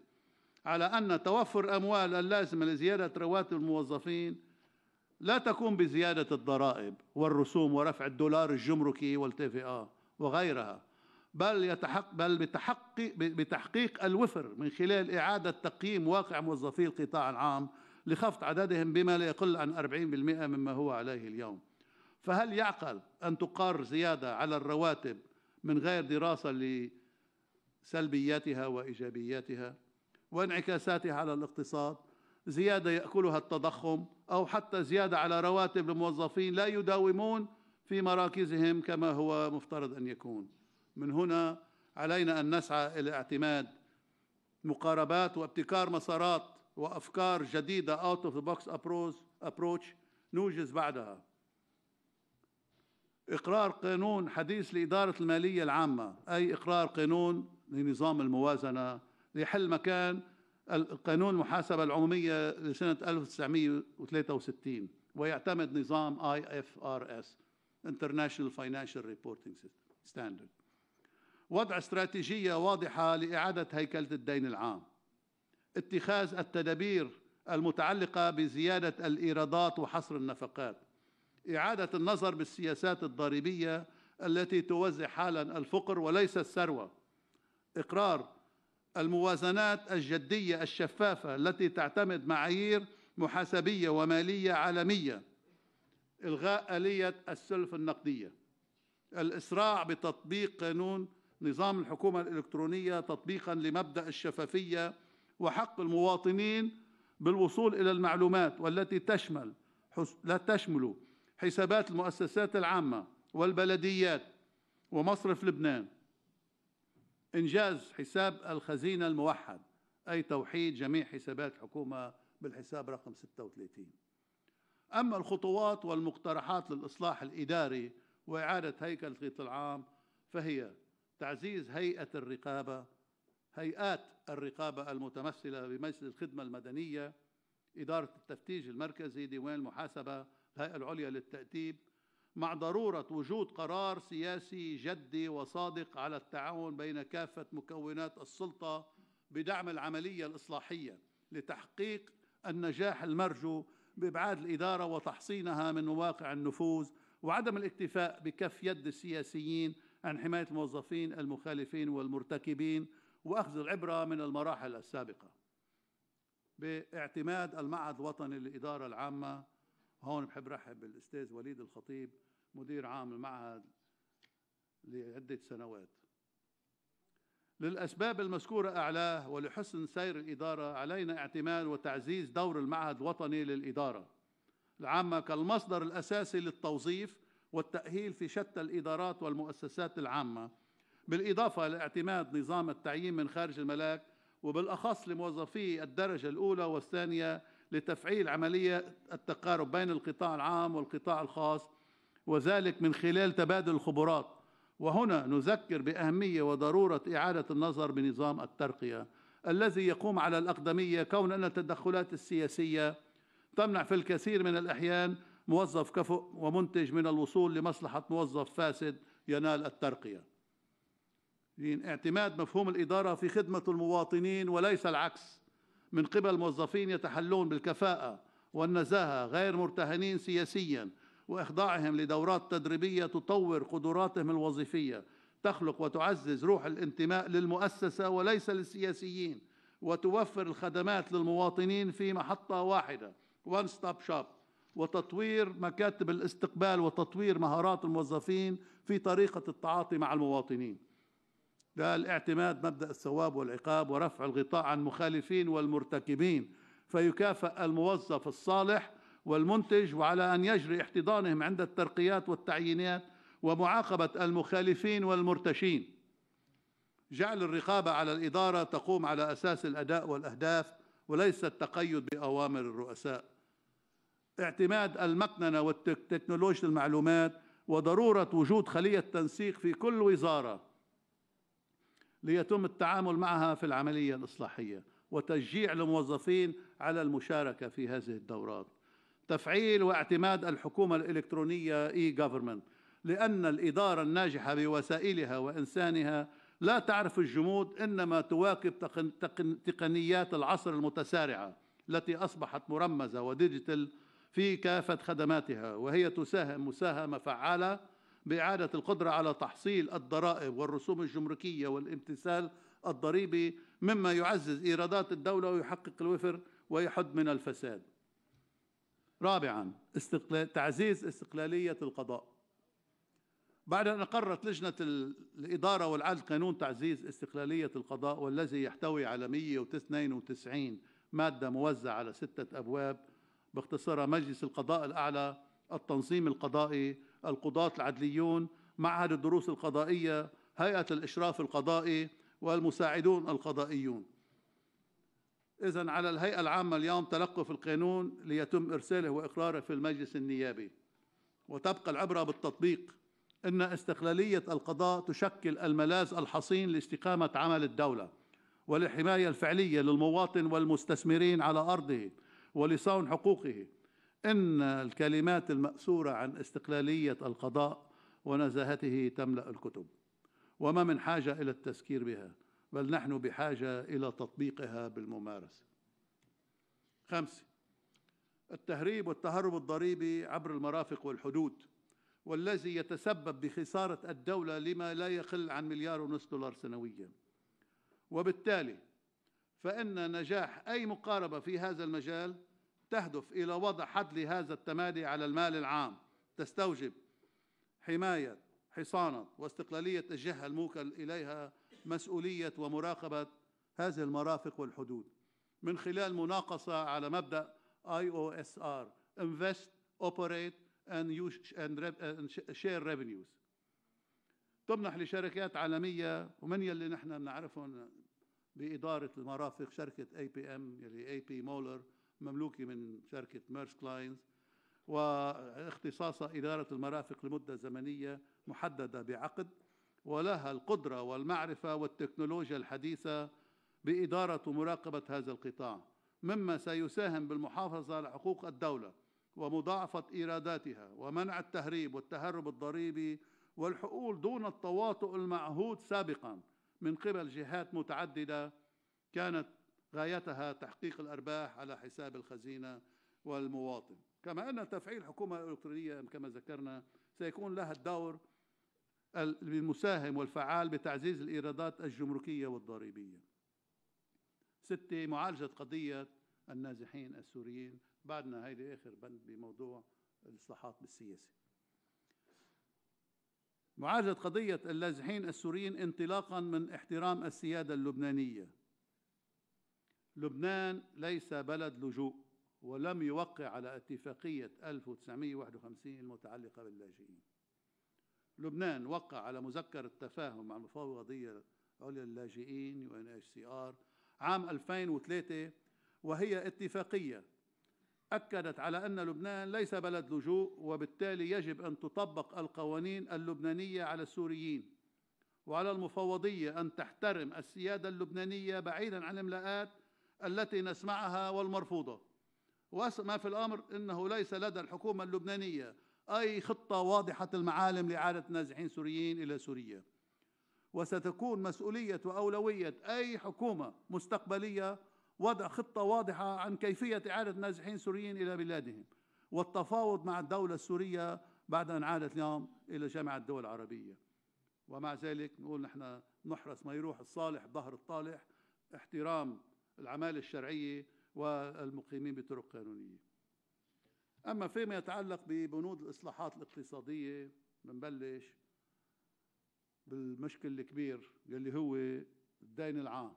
Speaker 4: على أن توفر الأموال اللازمة لزيادة رواتب الموظفين لا تقوم بزيادة الضرائب والرسوم ورفع الدولار الجمركي والتي وغيرها بل يتحق بل بتحقيق بتحقيق الوفر من خلال إعادة تقييم واقع موظفي القطاع العام لخفض عددهم بما لا يقل عن 40% مما هو عليه اليوم فهل يعقل أن تقار زيادة على الرواتب من غير دراسة لسلبياتها وإيجابياتها وانعكاساتها على الاقتصاد زيادة يأكلها التضخم أو حتى زيادة على رواتب الموظفين لا يداومون في مراكزهم كما هو مفترض أن يكون من هنا علينا أن نسعى إلى اعتماد مقاربات وابتكار مسارات وأفكار جديدة out of the box approach نوجز بعدها إقرار قانون حديث لإدارة المالية العامة أي إقرار قانون لنظام الموازنة ليحل مكان القانون المحاسبة العمومية لسنة 1963 ويعتمد نظام IFRS International Financial Reporting Standard وضع استراتيجية واضحة لإعادة هيكلة الدين العام اتخاذ التدابير المتعلقة بزيادة الإيرادات وحصر النفقات إعادة النظر بالسياسات الضريبية التي توزع حالا الفقر وليس الثروة إقرار الموازنات الجدية الشفافة التي تعتمد معايير محاسبية ومالية عالمية إلغاء آلية السلف النقدية الإسراع بتطبيق قانون نظام الحكومة الإلكترونية تطبيقا لمبدأ الشفافية وحق المواطنين بالوصول إلى المعلومات والتي تشمل لا تشمل حسابات المؤسسات العامة والبلديات ومصرف لبنان إنجاز حساب الخزينة الموحد أي توحيد جميع حسابات الحكومة بالحساب رقم 36 أما الخطوات والمقترحات للإصلاح الإداري وإعادة هيكل القطاع العام فهي تعزيز هيئة الرقابة هيئات الرقابة المتمثلة بمجلس الخدمة المدنية إدارة التفتيش المركزي ديوان المحاسبة الهيئة العليا للتأديب مع ضرورة وجود قرار سياسي جدي وصادق على التعاون بين كافة مكونات السلطة بدعم العملية الإصلاحية لتحقيق النجاح المرجو بإبعاد الإدارة وتحصينها من مواقع النفوذ وعدم الاكتفاء بكف يد السياسيين عن حماية الموظفين المخالفين والمرتكبين وأخذ العبرة من المراحل السابقة باعتماد المعهد الوطني للإدارة العامة هون بحب رحب بالاستاذ وليد الخطيب مدير عام المعهد لعده سنوات للأسباب المذكورة أعلاه ولحسن سير الإدارة علينا اعتماد وتعزيز دور المعهد الوطني للإدارة العامة كالمصدر الأساسي للتوظيف والتأهيل في شتى الإدارات والمؤسسات العامة بالإضافة لاعتماد نظام التعيين من خارج الملاك وبالأخص لموظفي الدرجة الأولى والثانية لتفعيل عملية التقارب بين القطاع العام والقطاع الخاص وذلك من خلال تبادل الخبرات وهنا نذكر بأهمية وضرورة إعادة النظر بنظام الترقية الذي يقوم على الأقدمية كون أن التدخلات السياسية تمنع في الكثير من الأحيان موظف كفؤ ومنتج من الوصول لمصلحة موظف فاسد ينال الترقية اعتماد مفهوم الإدارة في خدمة المواطنين وليس العكس من قبل موظفين يتحلون بالكفاءة والنزاهة غير مرتهنين سياسيا وإخضاعهم لدورات تدريبية تطور قدراتهم الوظيفية تخلق وتعزز روح الانتماء للمؤسسة وليس للسياسيين وتوفر الخدمات للمواطنين في محطة واحدة وان ستوب شوب وتطوير مكاتب الاستقبال وتطوير مهارات الموظفين في طريقة التعاطي مع المواطنين ده الاعتماد مبدا الثواب والعقاب ورفع الغطاء عن المخالفين والمرتكبين فيكافئ الموظف الصالح والمنتج وعلى ان يجري احتضانهم عند الترقيات والتعيينات ومعاقبه المخالفين والمرتشين جعل الرقابه على الاداره تقوم على اساس الاداء والاهداف وليس التقيد باوامر الرؤساء اعتماد المكننه وتكنولوجيا المعلومات وضروره وجود خليه تنسيق في كل وزاره ليتم التعامل معها في العملية الإصلاحية وتشجيع الموظفين على المشاركة في هذه الدورات تفعيل واعتماد الحكومة الإلكترونية e-government لأن الإدارة الناجحة بوسائلها وإنسانها لا تعرف الجمود إنما تواكب تقنيات العصر المتسارعة التي أصبحت مرمزة وديجيتال في كافة خدماتها وهي تساهم مساهمة فعالة بإعادة القدرة على تحصيل الضرائب والرسوم الجمركية والامتثال الضريبي مما يعزز إيرادات الدولة ويحقق الوفر ويحد من الفساد رابعا استقلال تعزيز استقلالية القضاء بعد أن أقرت لجنة الإدارة والعدل قانون تعزيز استقلالية القضاء والذي يحتوي على 192 مادة موزعة على ستة أبواب باختصارها مجلس القضاء الأعلى التنظيم القضائي القضاة العدليون معهد الدروس القضائية هيئة الإشراف القضائي والمساعدون القضائيون إذا على الهيئة العامة اليوم تلقف القانون ليتم إرساله وإقراره في المجلس النيابي وتبقى العبرة بالتطبيق إن استقلالية القضاء تشكل الملاذ الحصين لاستقامة عمل الدولة وللحماية الفعلية للمواطن والمستثمرين على أرضه ولصون حقوقه إن الكلمات المأسورة عن استقلالية القضاء ونزاهته تملأ الكتب وما من حاجة إلى التذكير بها بل نحن بحاجة إلى تطبيقها بالممارسة خمسة التهريب والتهرب الضريبي عبر المرافق والحدود والذي يتسبب بخسارة الدولة لما لا يقل عن مليار ونصف دولار سنويا وبالتالي فإن نجاح أي مقاربة في هذا المجال تهدف إلى وضع حد لهذا التمادي على المال العام تستوجب حماية حصانة واستقلالية الجهة الموكل إليها مسؤولية ومراقبة هذه المرافق والحدود من خلال مناقصة على مبدأ IOSR Invest, Operate and, use and, and Share Revenues تمنح لشركات عالمية ومن يلي نحن بنعرفهم بإدارة المرافق شركة اي بي ام يلي اي بي مولر مملوكة من شركة ميرس كلاينز واختصاصها إدارة المرافق لمدة زمنية محددة بعقد ولها القدرة والمعرفة والتكنولوجيا الحديثة بإدارة ومراقبة هذا القطاع مما سيساهم بالمحافظة على حقوق الدولة ومضاعفة إيراداتها ومنع التهريب والتهرب الضريبي والحقول دون التواطؤ المعهود سابقا من قبل جهات متعددة كانت غايتها تحقيق الأرباح على حساب الخزينة والمواطن كما أن تفعيل حكومة الإلكترونية كما ذكرنا سيكون لها الدور المساهم والفعال بتعزيز الإيرادات الجمركية والضريبية ستة معالجة قضية النازحين السوريين بعدنا هيدي آخر بند بموضوع الإصلاحات بالسياسة معالجة قضية اللازحين السوريين انطلاقا من احترام السيادة اللبنانية لبنان ليس بلد لجوء ولم يوقع على اتفاقية 1951 المتعلقة باللاجئين لبنان وقع على مذكرة تفاهم مع المفوضية العليا للاجئين UNHCR عام 2003 وهي اتفاقية أكدت على أن لبنان ليس بلد لجوء وبالتالي يجب أن تطبق القوانين اللبنانية على السوريين وعلى المفوضية أن تحترم السيادة اللبنانية بعيدا عن إملاءات التي نسمعها والمرفوضة وما في الأمر إنه ليس لدى الحكومة اللبنانية أي خطة واضحة المعالم لإعادة نازحين سوريين إلى سوريا وستكون مسؤولية وأولوية أي حكومة مستقبلية وضع خطة واضحة عن كيفية إعادة نازحين سوريين إلى بلادهم والتفاوض مع الدولة السورية بعد أن عادت اليوم إلى جامعة الدول العربية ومع ذلك نقول نحن نحرص ما يروح الصالح ظهر الطالح احترام العمالة الشرعية والمقيمين بطرق قانونية أما فيما يتعلق ببنود الإصلاحات الاقتصادية بنبلش بالمشكل الكبير يلي هو الدين العام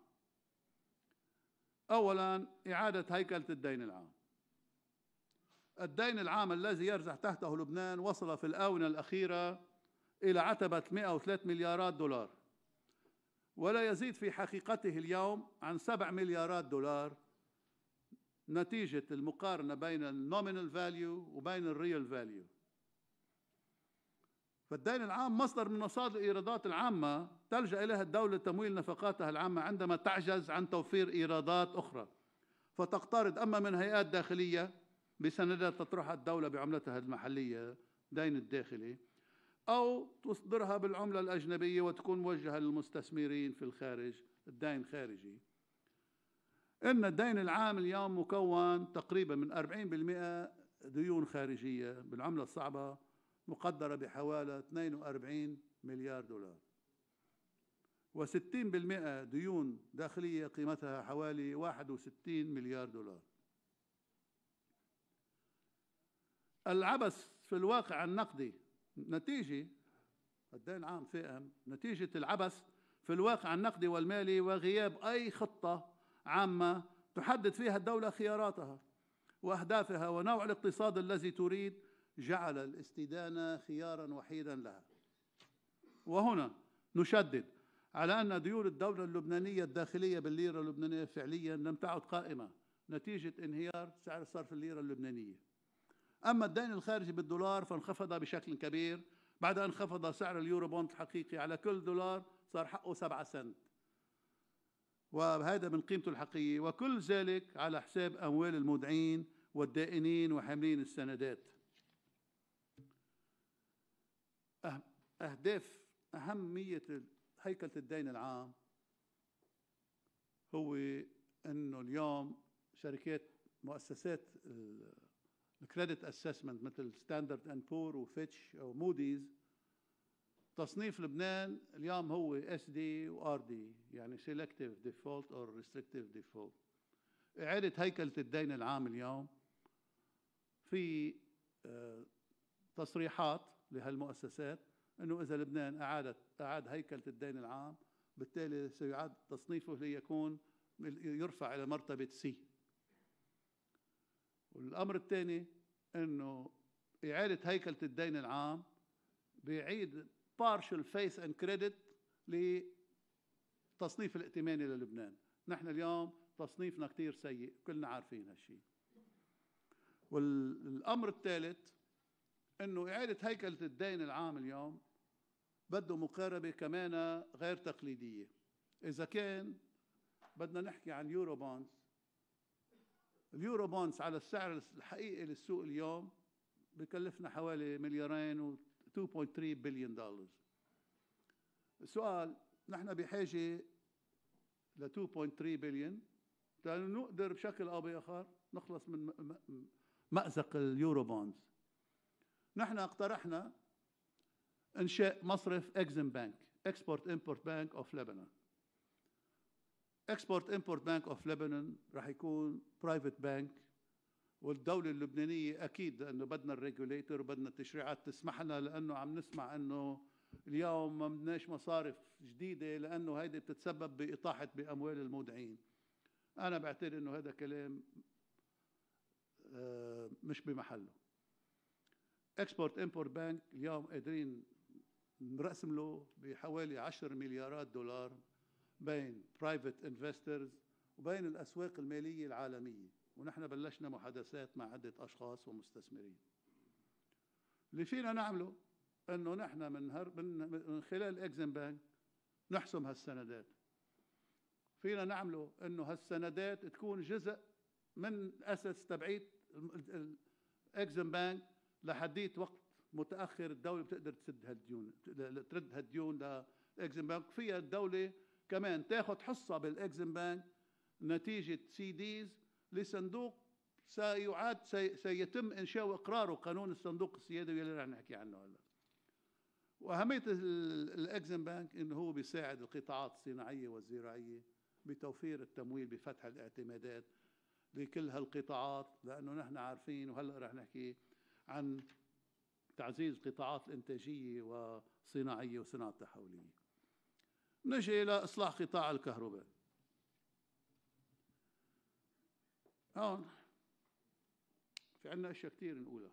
Speaker 4: أولا إعادة هيكلة الدين العام الدين العام الذي يرجع تحته لبنان وصل في الآونة الأخيرة إلى عتبة 103 مليارات دولار ولا يزيد في حقيقته اليوم عن 7 مليارات دولار نتيجة المقارنة بين النومينال فاليو وبين الريال فاليو فالدين العام مصدر من مصادر الإيرادات العامة تلجأ إليها الدولة لتمويل نفقاتها العامة عندما تعجز عن توفير إيرادات أخرى فتقترض أما من هيئات داخلية بسندات تطرحها الدولة بعملتها المحلية دين الداخلي أو تصدرها بالعملة الأجنبية وتكون موجهة للمستثمرين في الخارج الدين الخارجي إن الدين العام اليوم مكون تقريبا من 40% ديون خارجية بالعملة الصعبة مقدرة بحوالي 42 مليار دولار و60% ديون داخلية قيمتها حوالي 61 مليار دولار العبث في الواقع النقدي نتيجة الدين العام فائم نتيجة العبث في الواقع النقدي والمالي وغياب أي خطة عامة تحدد فيها الدولة خياراتها وأهدافها ونوع الاقتصاد الذي تريد جعل الاستدانة خيارا وحيدا لها وهنا نشدد على أن ديون الدولة اللبنانية الداخلية بالليرة اللبنانية فعليا لم تعد قائمة نتيجة انهيار سعر صرف الليرة اللبنانية أما الدين الخارجي بالدولار فانخفض بشكل كبير بعد أن انخفض سعر اليورو بوند الحقيقي على كل دولار صار حقه 7 سنت وهذا من قيمته الحقيقية وكل ذلك على حساب أموال المودعين والدائنين وحاملين السندات أه- أهداف أهمية هيكلة الدين العام هو أنه اليوم شركات مؤسسات الكريدت اسسمنت مثل ستاندرد اند بور وفيتش وموديز تصنيف لبنان اليوم هو اس دي وار دي يعني سيلكتيف ديفولت اور ريستريكتيف ديفولت اعاده هيكله الدين العام اليوم في آه، تصريحات لهالمؤسسات انه اذا لبنان اعادت اعاد هيكله الدين العام بالتالي سيعاد تصنيفه ليكون يرفع الى مرتبه سي والامر الثاني انه اعاده هيكله الدين العام بيعيد بارشل فيس اند كريدت لتصنيف الائتماني للبنان نحن اليوم تصنيفنا كثير سيء كلنا عارفين هالشيء والامر الثالث انه اعاده هيكله الدين العام اليوم بده مقاربه كمان غير تقليديه اذا كان بدنا نحكي عن يورو بونز اليورو بونز على السعر الحقيقي للسوق اليوم بكلفنا حوالي مليارين و 2.3 بليون دولار السؤال نحن بحاجة ل 2.3 بليون لأنه نقدر بشكل أو بآخر نخلص من مأزق اليورو بونز نحن اقترحنا إنشاء مصرف اكزم بانك اكسبورت امبورت بانك اوف لبنان اكسبورت امبورت بانك اوف لبنان راح يكون برايفت بانك والدوله اللبنانيه اكيد لانه بدنا الريجوليتر وبدنا التشريعات تسمح لنا لانه عم نسمع انه اليوم ما بدناش مصارف جديده لانه هيدي بتتسبب باطاحه باموال المودعين انا بعتقد انه هذا كلام آه، مش بمحله اكسبورت امبورت بانك اليوم قادرين نرسم له بحوالي 10 مليارات دولار بين برايفت انفسترز وبين الأسواق المالية العالمية ونحن بلشنا محادثات مع عدة أشخاص ومستثمرين اللي فينا نعمله أنه نحن من, هر من خلال إكزيم بانك نحسم هالسندات فينا نعمله أنه هالسندات تكون جزء من أسس تبعيت إكزيم بانك لحديت وقت متأخر الدولة بتقدر تسد هالديون ترد هالديون لإكزيم بانك فيها الدولة كمان تاخد حصة بالإكزم بانك نتيجة سي ديز لصندوق سيعاد سي سيتم إنشاء وإقراره قانون الصندوق السيادي اللي رح نحكي عنه هلا وأهمية الإكزم بانك انه هو بيساعد القطاعات الصناعية والزراعية بتوفير التمويل بفتح الاعتمادات لكل هالقطاعات لأنه نحن عارفين وهلا رح نحكي عن تعزيز القطاعات الإنتاجية وصناعية وصناعة تحوليه نجي إلى إصلاح قطاع الكهرباء هون في عنا أشياء كثير نقولها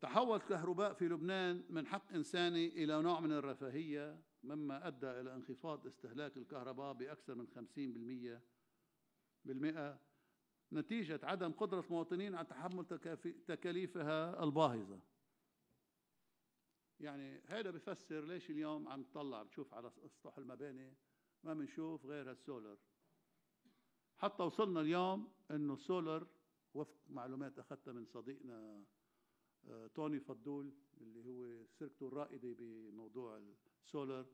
Speaker 4: تحول الكهرباء في لبنان من حق إنساني إلى نوع من الرفاهية مما أدى إلى انخفاض استهلاك الكهرباء بأكثر من 50% بالمئة نتيجة عدم قدرة المواطنين على تحمل تكاليفها الباهظة يعني هذا بفسر ليش اليوم عم تطلع بتشوف على اسطح المباني ما بنشوف غير هالسولر حتى وصلنا اليوم انه السولر وفق معلومات اخذتها من صديقنا آه، توني فضول اللي هو شركته الرائده بموضوع السولر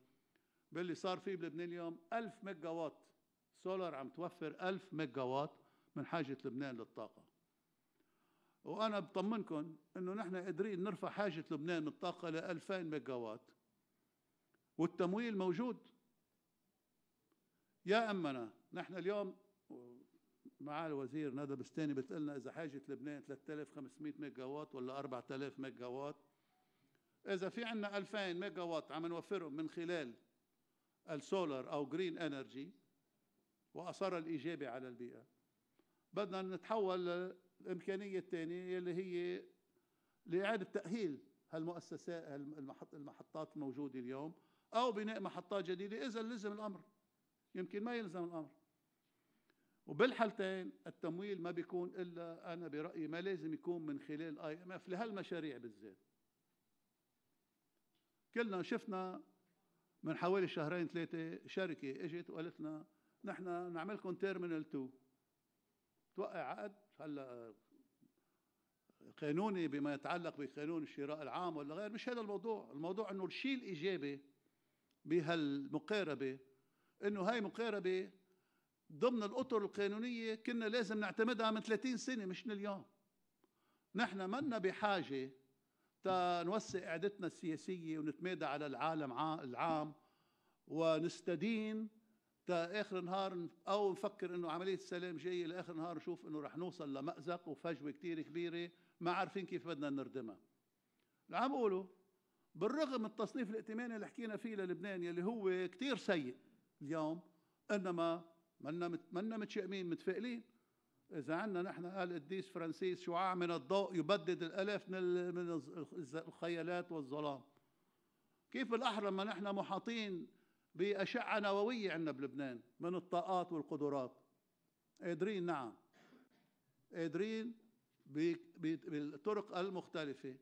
Speaker 4: باللي صار في بلبنان اليوم 1000 ميجا وات سولر عم توفر 1000 ميجا وات من حاجه لبنان للطاقه وانا بطمنكم انه نحن قادرين نرفع حاجه لبنان الطاقه ل 2000 ميجاوات والتمويل موجود يا امنا نحن اليوم مع الوزير ندى بستاني بتقول اذا حاجه لبنان 3500 ميجا وات ولا 4000 ميجا وات اذا في عندنا 2000 ميجا وات عم نوفرهم من خلال السولار او جرين انرجي واثر الايجابي على البيئه بدنا نتحول الامكانيه الثانيه اللي هي لاعاده تاهيل هالمؤسسات المحطات الموجوده اليوم او بناء محطات جديده اذا لزم الامر يمكن ما يلزم الامر وبالحالتين التمويل ما بيكون الا انا برايي ما لازم يكون من خلال اي ام اف لهالمشاريع بالذات كلنا شفنا من حوالي شهرين ثلاثه شركه اجت وقالت لنا نحن نعملكم تيرمينال 2 توقع عقد هلا قانوني بما يتعلق بقانون الشراء العام ولا غير مش هذا الموضوع الموضوع انه الشيء الايجابي بهالمقاربه انه هاي مقاربه ضمن الاطر القانونيه كنا لازم نعتمدها من 30 سنه مش من اليوم نحن منا بحاجه تنوسع قعدتنا السياسيه ونتمادى على العالم العام ونستدين لاخر النهار او نفكر انه عمليه السلام جايه لاخر النهار نشوف انه رح نوصل لمازق وفجوه كثير كبيره ما عارفين كيف بدنا نردمها. اللي عم بقوله بالرغم من التصنيف الائتماني اللي حكينا فيه للبنان يلي هو كثير سيء اليوم انما منا منا متشائمين متفائلين اذا عندنا نحن قال القديس فرانسيس شعاع من الضوء يبدد الالاف من من الخيالات والظلام كيف بالاحرى ما نحن محاطين بأشعة نووية عندنا بلبنان من الطاقات والقدرات قادرين نعم قادرين بالطرق المختلفة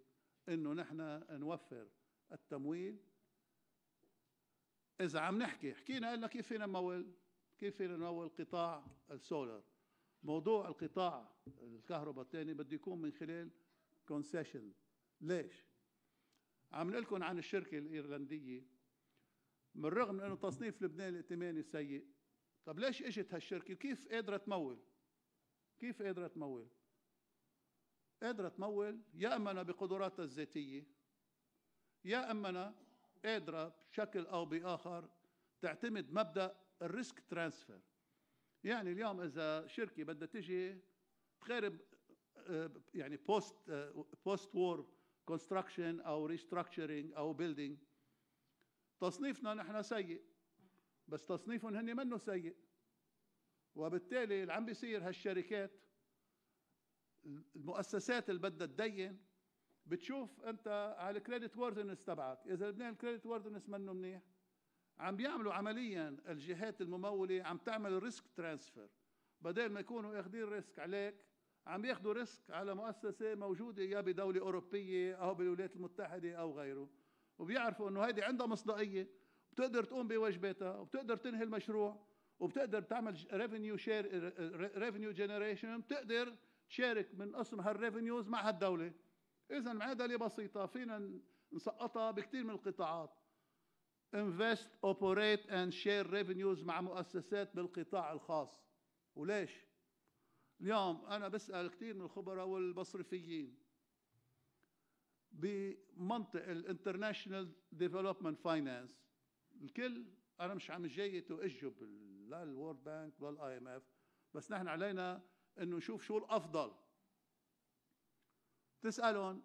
Speaker 4: انه نحن نوفر التمويل اذا عم نحكي حكينا قلنا كيف فينا نمول كيف فينا نمول قطاع السولر موضوع القطاع الكهرباء الثاني بده يكون من خلال كونسيشن ليش عم نقول لكم عن الشركه الايرلنديه من رغم من انه تصنيف لبنان الائتماني سيء طب ليش اجت هالشركه وكيف قادره تمول كيف قادره تمول قادره تمول يا اما بقدراتها الذاتيه يا اما قادره بشكل او باخر تعتمد مبدا الريسك ترانسفير يعني اليوم اذا شركه بدها تجي تخرب يعني بوست بوست وور كونستراكشن او ريستراكشرينج او بيلدينج تصنيفنا نحن سيء بس تصنيفهم هن منه سيء وبالتالي اللي عم بيصير هالشركات المؤسسات اللي بدها تدين بتشوف انت على الكريدت ووردنس تبعك اذا لبنان الكريدت ووردنس منه منيح عم بيعملوا عمليا الجهات المموله عم تعمل ريسك ترانسفير بدل ما يكونوا اخذين ريسك عليك عم ياخذوا ريسك على مؤسسه موجوده يا بدوله اوروبيه او بالولايات المتحده او غيره وبيعرفوا انه هيدي عندها مصداقيه بتقدر تقوم بواجباتها وبتقدر تنهي المشروع وبتقدر تعمل ريفينيو شير ريفينيو جنريشن بتقدر تشارك من قسم هالريفينيوز مع هالدوله اذا معادله بسيطه فينا نسقطها بكثير من القطاعات invest operate and share revenues مع مؤسسات بالقطاع الخاص وليش اليوم انا بسال كثير من الخبراء والمصرفيين بمنطق الانترناشنال ديفلوبمنت فاينانس الكل انا مش عم جاي واجب لا الورد بانك ولا الاي ام اف بس نحن علينا انه نشوف شو الافضل تسالون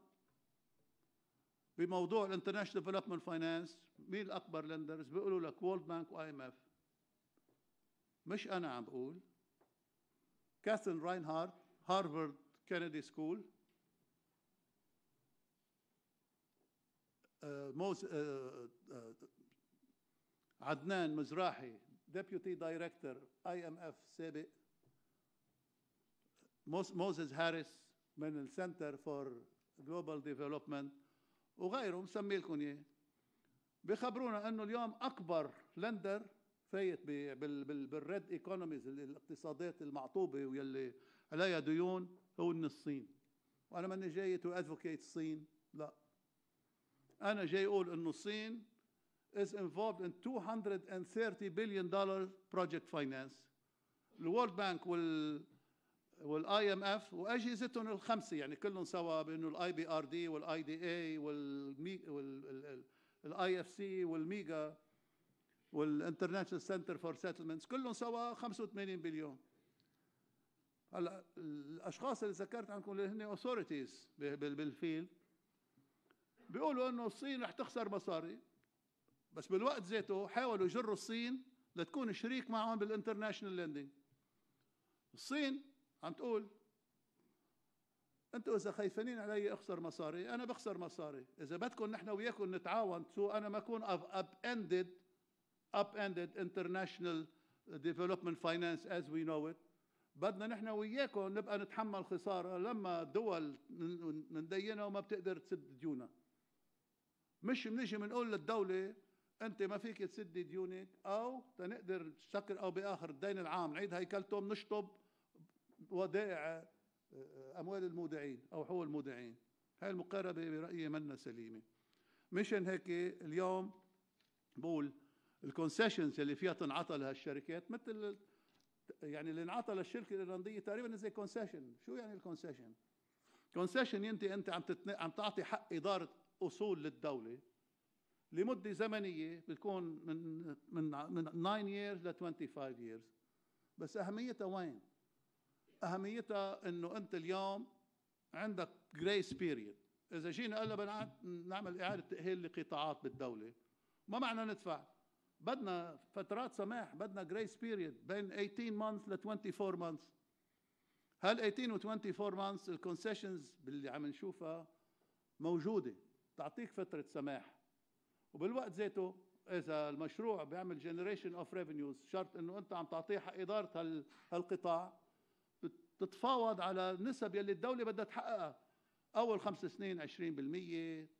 Speaker 4: بموضوع الانترناشنال ديفلوبمنت فاينانس مين الاكبر لندرز بيقولوا لك وورد بانك واي ام اف مش انا عم بقول كاثرين راينهارت هارفارد كندي سكول آه، موز آه، آه، عدنان مزراحي ديبيوتي دايركتور اي ام اف سابق موزيس هاريس من السنتر فور جلوبال ديفلوبمنت وغيره مسمي لكم اياه بخبرونا انه اليوم اكبر لندر فايت بالريد ايكونوميز الاقتصادات المعطوبه واللي عليها ديون هو من الصين وانا ماني جاي تو ادفوكيت الصين لا انا جاي اقول انه الصين is involved in 230 billion dollar project finance الورد بانك وال والاي ام اف واجهزتهم الخمسه يعني كلهم سوا بانه الاي بي ار دي والاي دي اي والاي اف سي والميجا والانترناشونال سنتر فور سيتلمنتس كلهم سوا 85 بليون هلا الاشخاص اللي ذكرت عنكم اللي هن اوثورتيز بالفيلد بيقولوا انه الصين رح تخسر مصاري بس بالوقت ذاته حاولوا يجروا الصين لتكون شريك معهم بالانترناشنال لندنج الصين عم تقول انتوا اذا خايفين علي اخسر مصاري انا بخسر مصاري اذا بدكم نحن وياكم نتعاون سو انا ما اكون اب اندد اب اندد انترناشنال ديفلوبمنت فاينانس از وي نو ات بدنا نحن وياكم نبقى نتحمل خساره لما دول مندينه وما بتقدر تسد ديونها مش بنيجي بنقول للدولة أنت ما فيك تسدي ديونك أو تنقدر بشكل أو بآخر الدين العام نعيد هيكلته بنشطب ودائع آه، آه، أموال المودعين أو حقوق المودعين هاي المقاربة برأيي منا سليمة مشان هيك اليوم بقول الكونسيشنز اللي فيها تنعطى لهالشركات مثل يعني اللي انعطى للشركه الايرلنديه تقريبا زي كونسيشن شو يعني الكونسيشن كونسيشن انت انت عم تتن... عم تعطي حق اداره اصول للدوله لمده زمنيه بتكون من من من 9 years ل 25 years بس اهميتها وين؟ اهميتها انه انت اليوم عندك جريس بيريد اذا جينا قلنا بدنا نعمل اعاده تاهيل لقطاعات بالدوله ما معنى ندفع بدنا فترات سماح بدنا جريس بيريد بين 18 مانث ل 24 مانث هال 18 و 24 مانث الكونسيشنز اللي عم نشوفها موجوده تعطيك فتره سماح وبالوقت ذاته اذا المشروع بيعمل جنريشن اوف ريفينيوز شرط انه انت عم تعطيه حق اداره هالقطاع تتفاوض على النسب يلي الدوله بدها تحققها اول خمس سنين 20%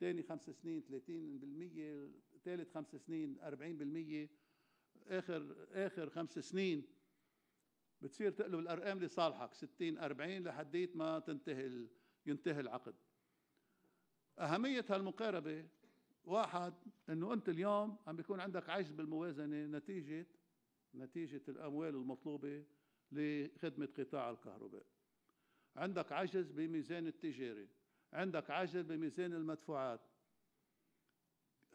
Speaker 4: ثاني خمس سنين 30% ثالث خمس سنين 40% اخر اخر خمس سنين بتصير تقلب الارقام لصالحك 60 40 لحديت ما تنتهي ينتهي العقد أهمية هالمقاربة واحد أنه أنت اليوم عم بيكون عندك عجز بالموازنة نتيجة نتيجة الأموال المطلوبة لخدمة قطاع الكهرباء عندك عجز بميزان التجاري عندك عجز بميزان المدفوعات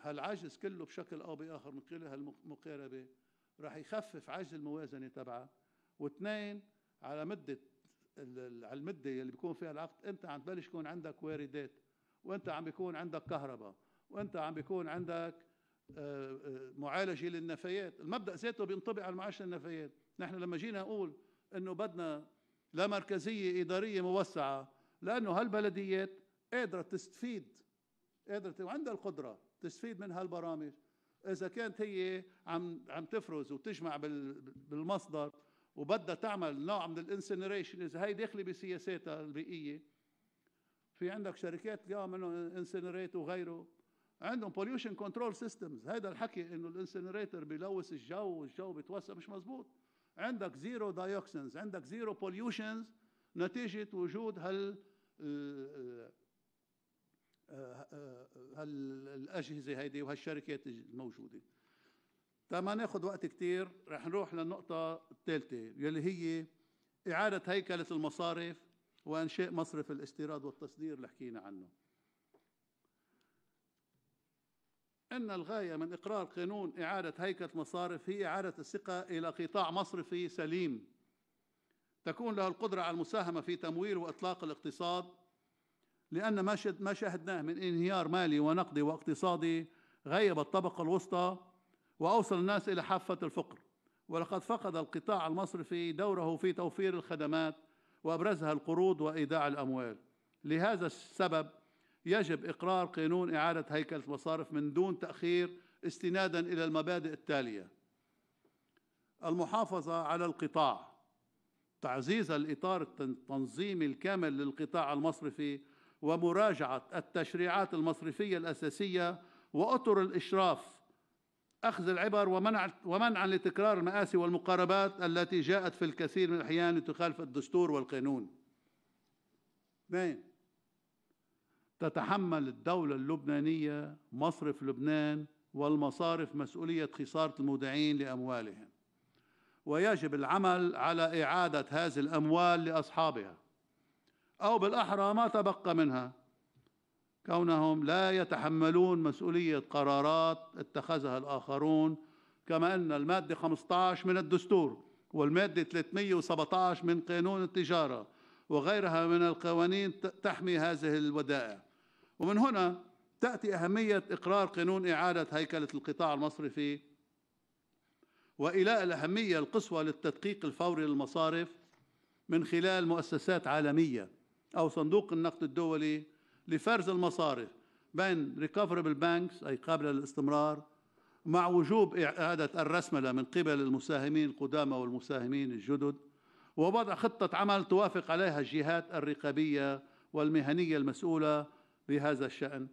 Speaker 4: هالعجز كله بشكل أو بآخر من خلال هالمقاربة راح يخفف عجز الموازنة تبعك واثنين على مدة على المدة اللي بيكون فيها العقد أنت عم تبلش يكون عندك واردات وانت عم بيكون عندك كهرباء وانت عم بيكون عندك آه، آه، معالجه للنفايات المبدا ذاته بينطبق على المعالجه للنفايات نحن لما جينا نقول انه بدنا لا مركزيه اداريه موسعه لانه هالبلديات قادره تستفيد قادره وعندها القدره تستفيد من هالبرامج اذا كانت هي عم عم تفرز وتجمع بالمصدر وبدها تعمل نوع من الانسنريشن اذا هي داخله بسياساتها البيئيه في عندك شركات جاء انسنريت وغيره عندهم بوليوشن كنترول سيستمز هذا الحكي انه الانسنريتر بيلوث الجو والجو بيتوسع مش مزبوط عندك زيرو دايوكسينز عندك زيرو بوليوشنز نتيجه وجود هال هالاجهزه آه، آه، آه، هيدي وهالشركات الموجوده ما ناخذ وقت كثير رح نروح للنقطه الثالثه يلي هي اعاده هيكله المصارف وانشاء مصرف الاستيراد والتصدير اللي حكينا عنه ان الغايه من اقرار قانون اعاده هيكله المصارف هي اعاده الثقه الى قطاع مصرفي سليم تكون له القدره على المساهمه في تمويل واطلاق الاقتصاد لان ما ما شاهدناه من انهيار مالي ونقدي واقتصادي غيب الطبقه الوسطى واوصل الناس الى حافه الفقر ولقد فقد القطاع المصرفي دوره في توفير الخدمات وأبرزها القروض وإيداع الأموال لهذا السبب يجب إقرار قانون إعادة هيكلة المصارف من دون تأخير استنادا إلى المبادئ التالية المحافظة على القطاع تعزيز الإطار التنظيمي الكامل للقطاع المصرفي ومراجعة التشريعات المصرفية الأساسية وأطر الإشراف أخذ العبر ومنع, ومنعا لتكرار المآسي والمقاربات التي جاءت في الكثير من الأحيان لتخالف الدستور والقانون اثنين تتحمل الدولة اللبنانية مصرف لبنان والمصارف مسؤولية خسارة المودعين لأموالهم ويجب العمل على إعادة هذه الأموال لأصحابها أو بالأحرى ما تبقى منها كونهم لا يتحملون مسؤولية قرارات اتخذها الآخرون كما أن المادة 15 من الدستور والمادة 317 من قانون التجارة وغيرها من القوانين تحمي هذه الودائع ومن هنا تأتي أهمية إقرار قانون إعادة هيكلة القطاع المصرفي وإلاء الأهمية القصوى للتدقيق الفوري للمصارف من خلال مؤسسات عالمية أو صندوق النقد الدولي لفرز المصارف بين ريكفربل بانكس أي قابلة للاستمرار مع وجوب إعادة الرسملة من قبل المساهمين القدامى والمساهمين الجدد ووضع خطة عمل توافق عليها الجهات الرقابية والمهنية المسؤولة بهذا الشأن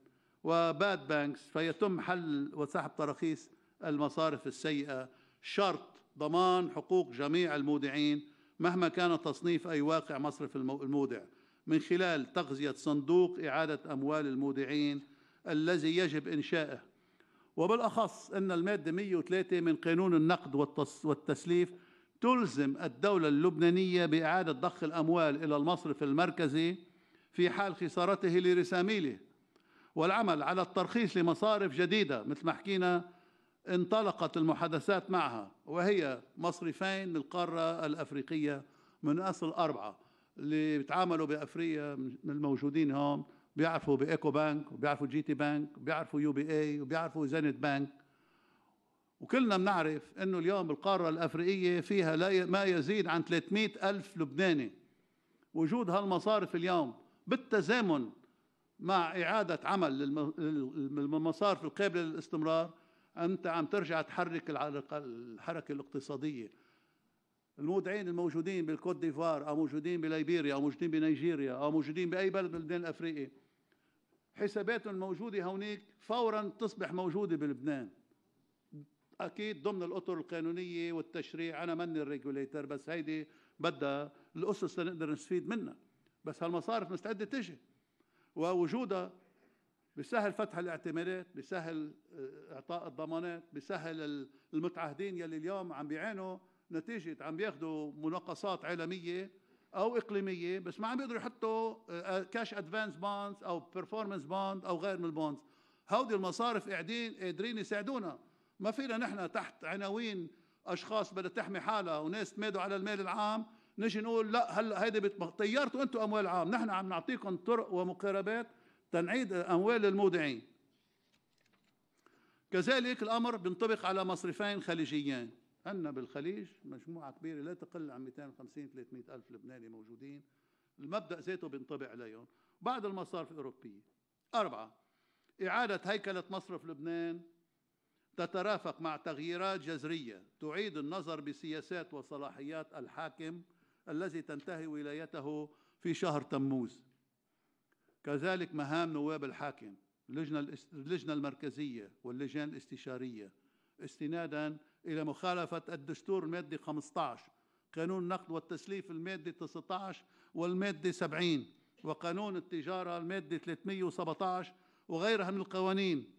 Speaker 4: وباد بانكس فيتم حل وسحب تراخيص المصارف السيئة شرط ضمان حقوق جميع المودعين مهما كان تصنيف أي واقع مصرف المودع من خلال تغذية صندوق إعادة أموال المودعين الذي يجب إنشائه وبالأخص أن المادة 103 من قانون النقد والتسليف تلزم الدولة اللبنانية بإعادة ضخ الأموال إلى المصرف المركزي في حال خسارته لرساميله والعمل على الترخيص لمصارف جديدة مثل ما حكينا انطلقت المحادثات معها وهي مصرفين للقارة الأفريقية من أصل أربعة اللي بيتعاملوا بافريقيا من الموجودين هون بيعرفوا بايكو بانك وبيعرفوا جي تي بانك وبيعرفوا يو بي اي وبيعرفوا زينت بانك وكلنا بنعرف انه اليوم القاره الافريقيه فيها لا ما يزيد عن 300 الف لبناني وجود هالمصارف اليوم بالتزامن مع اعاده عمل للمصارف القابله للاستمرار انت عم ترجع تحرك الحركه الاقتصاديه المودعين الموجودين بالكوت ديفوار او موجودين بليبيريا او موجودين بنيجيريا او موجودين باي بلد من لبنان الافريقي حساباتهم الموجوده هونيك فورا تصبح موجوده بلبنان اكيد ضمن الاطر القانونيه والتشريع انا مني الريجوليتر بس هيدي بدها الاسس لنقدر نستفيد منها بس هالمصارف مستعده تجي ووجودها بسهل فتح الاعتمادات بسهل آه، اعطاء الضمانات بسهل المتعهدين يلي اليوم عم بيعانوا نتيجة عم بياخدوا مناقصات عالمية أو إقليمية بس ما عم بيقدروا يحطوا كاش أدفانس بوند أو بيرفورمانس بوند أو غير من البوند هودي المصارف قاعدين قادرين يساعدونا ما فينا نحن تحت عناوين أشخاص بدها تحمي حالها وناس تمادوا على المال العام نجي نقول لا هلا هيدي طيرتوا انتم اموال عام نحن عم نعطيكم طرق ومقاربات تنعيد اموال المودعين كذلك الامر بينطبق على مصرفين خليجيين عندنا بالخليج مجموعة كبيرة لا تقل عن 250 300 ألف لبناني موجودين المبدأ ذاته بينطبع عليهم بعد المصارف الأوروبية أربعة إعادة هيكلة مصرف لبنان تترافق مع تغييرات جذرية تعيد النظر بسياسات وصلاحيات الحاكم الذي تنتهي ولايته في شهر تموز كذلك مهام نواب الحاكم اللجنة المركزية واللجان الاستشارية استنادا إلى مخالفة الدستور المادة 15 قانون النقد والتسليف المادة 19 والمادة 70 وقانون التجارة المادة 317 وغيرها من القوانين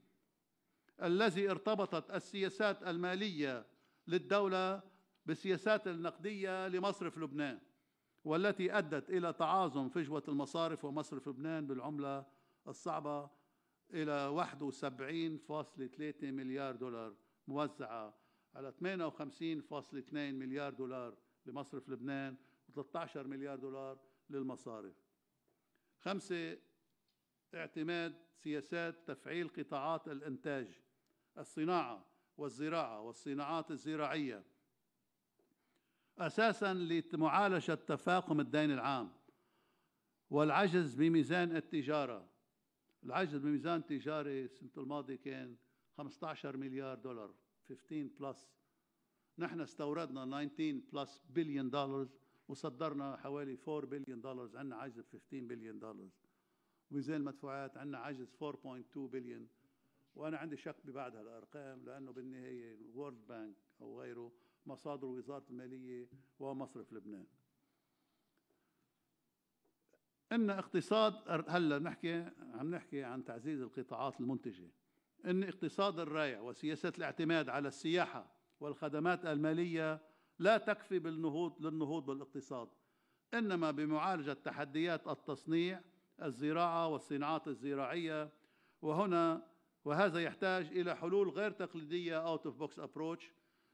Speaker 4: الذي ارتبطت السياسات المالية للدولة بالسياسات النقدية لمصرف لبنان والتي أدت إلى تعاظم فجوة المصارف ومصرف لبنان بالعملة الصعبة إلى 71.3 مليار دولار موزعة على 58.2 مليار دولار لمصرف لبنان و13 مليار دولار للمصارف خمسة اعتماد سياسات تفعيل قطاعات الإنتاج الصناعة والزراعة والصناعات الزراعية أساسا لمعالجة تفاقم الدين العام والعجز بميزان التجارة العجز بميزان التجاري السنة الماضية كان 15 مليار دولار 15 بلس نحن استوردنا 19 بلس بليون دولار وصدرنا حوالي 4 بليون دولار عندنا عجز 15 بليون دولار ميزان المدفوعات عندنا عجز 4.2 بليون وانا عندي شك ببعض هالارقام لانه بالنهايه وورد بانك او غيره مصادر وزاره الماليه ومصرف لبنان ان اقتصاد هلا نحكي عم نحكي عن تعزيز القطاعات المنتجه أن اقتصاد الريع وسياسة الاعتماد على السياحة والخدمات المالية لا تكفي بالنهوض للنهوض بالاقتصاد إنما بمعالجة تحديات التصنيع الزراعة والصناعات الزراعية وهنا وهذا يحتاج إلى حلول غير تقليدية out of box approach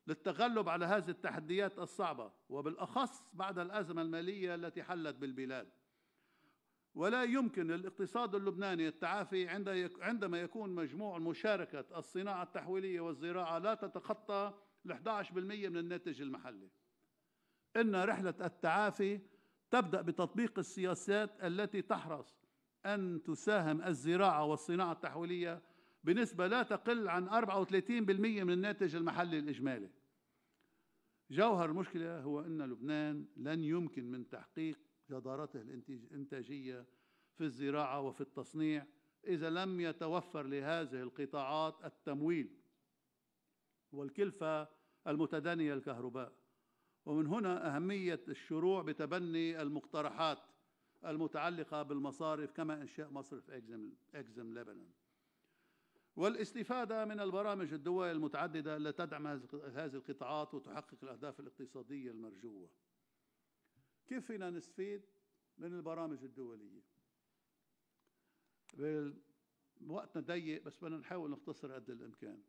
Speaker 4: للتغلب على هذه التحديات الصعبة وبالأخص بعد الأزمة المالية التي حلت بالبلاد ولا يمكن للاقتصاد اللبناني التعافي عندما يكون مجموع مشاركة الصناعة التحويلية والزراعة لا تتخطى ال 11% من الناتج المحلي إن رحلة التعافي تبدأ بتطبيق السياسات التي تحرص أن تساهم الزراعة والصناعة التحويلية بنسبة لا تقل عن 34% من الناتج المحلي الإجمالي جوهر المشكلة هو أن لبنان لن يمكن من تحقيق جدارته الانتاجيه في الزراعه وفي التصنيع اذا لم يتوفر لهذه القطاعات التمويل والكلفه المتدنيه للكهرباء ومن هنا اهميه الشروع بتبني المقترحات المتعلقه بالمصارف كما انشاء مصرف اكزم اكزم لبنان والاستفادة من البرامج الدولية المتعددة التي تدعم هذه القطاعات وتحقق الأهداف الاقتصادية المرجوة كيف فينا نستفيد من البرامج الدولية وقتنا ضيق بس بدنا نحاول نختصر قد الإمكان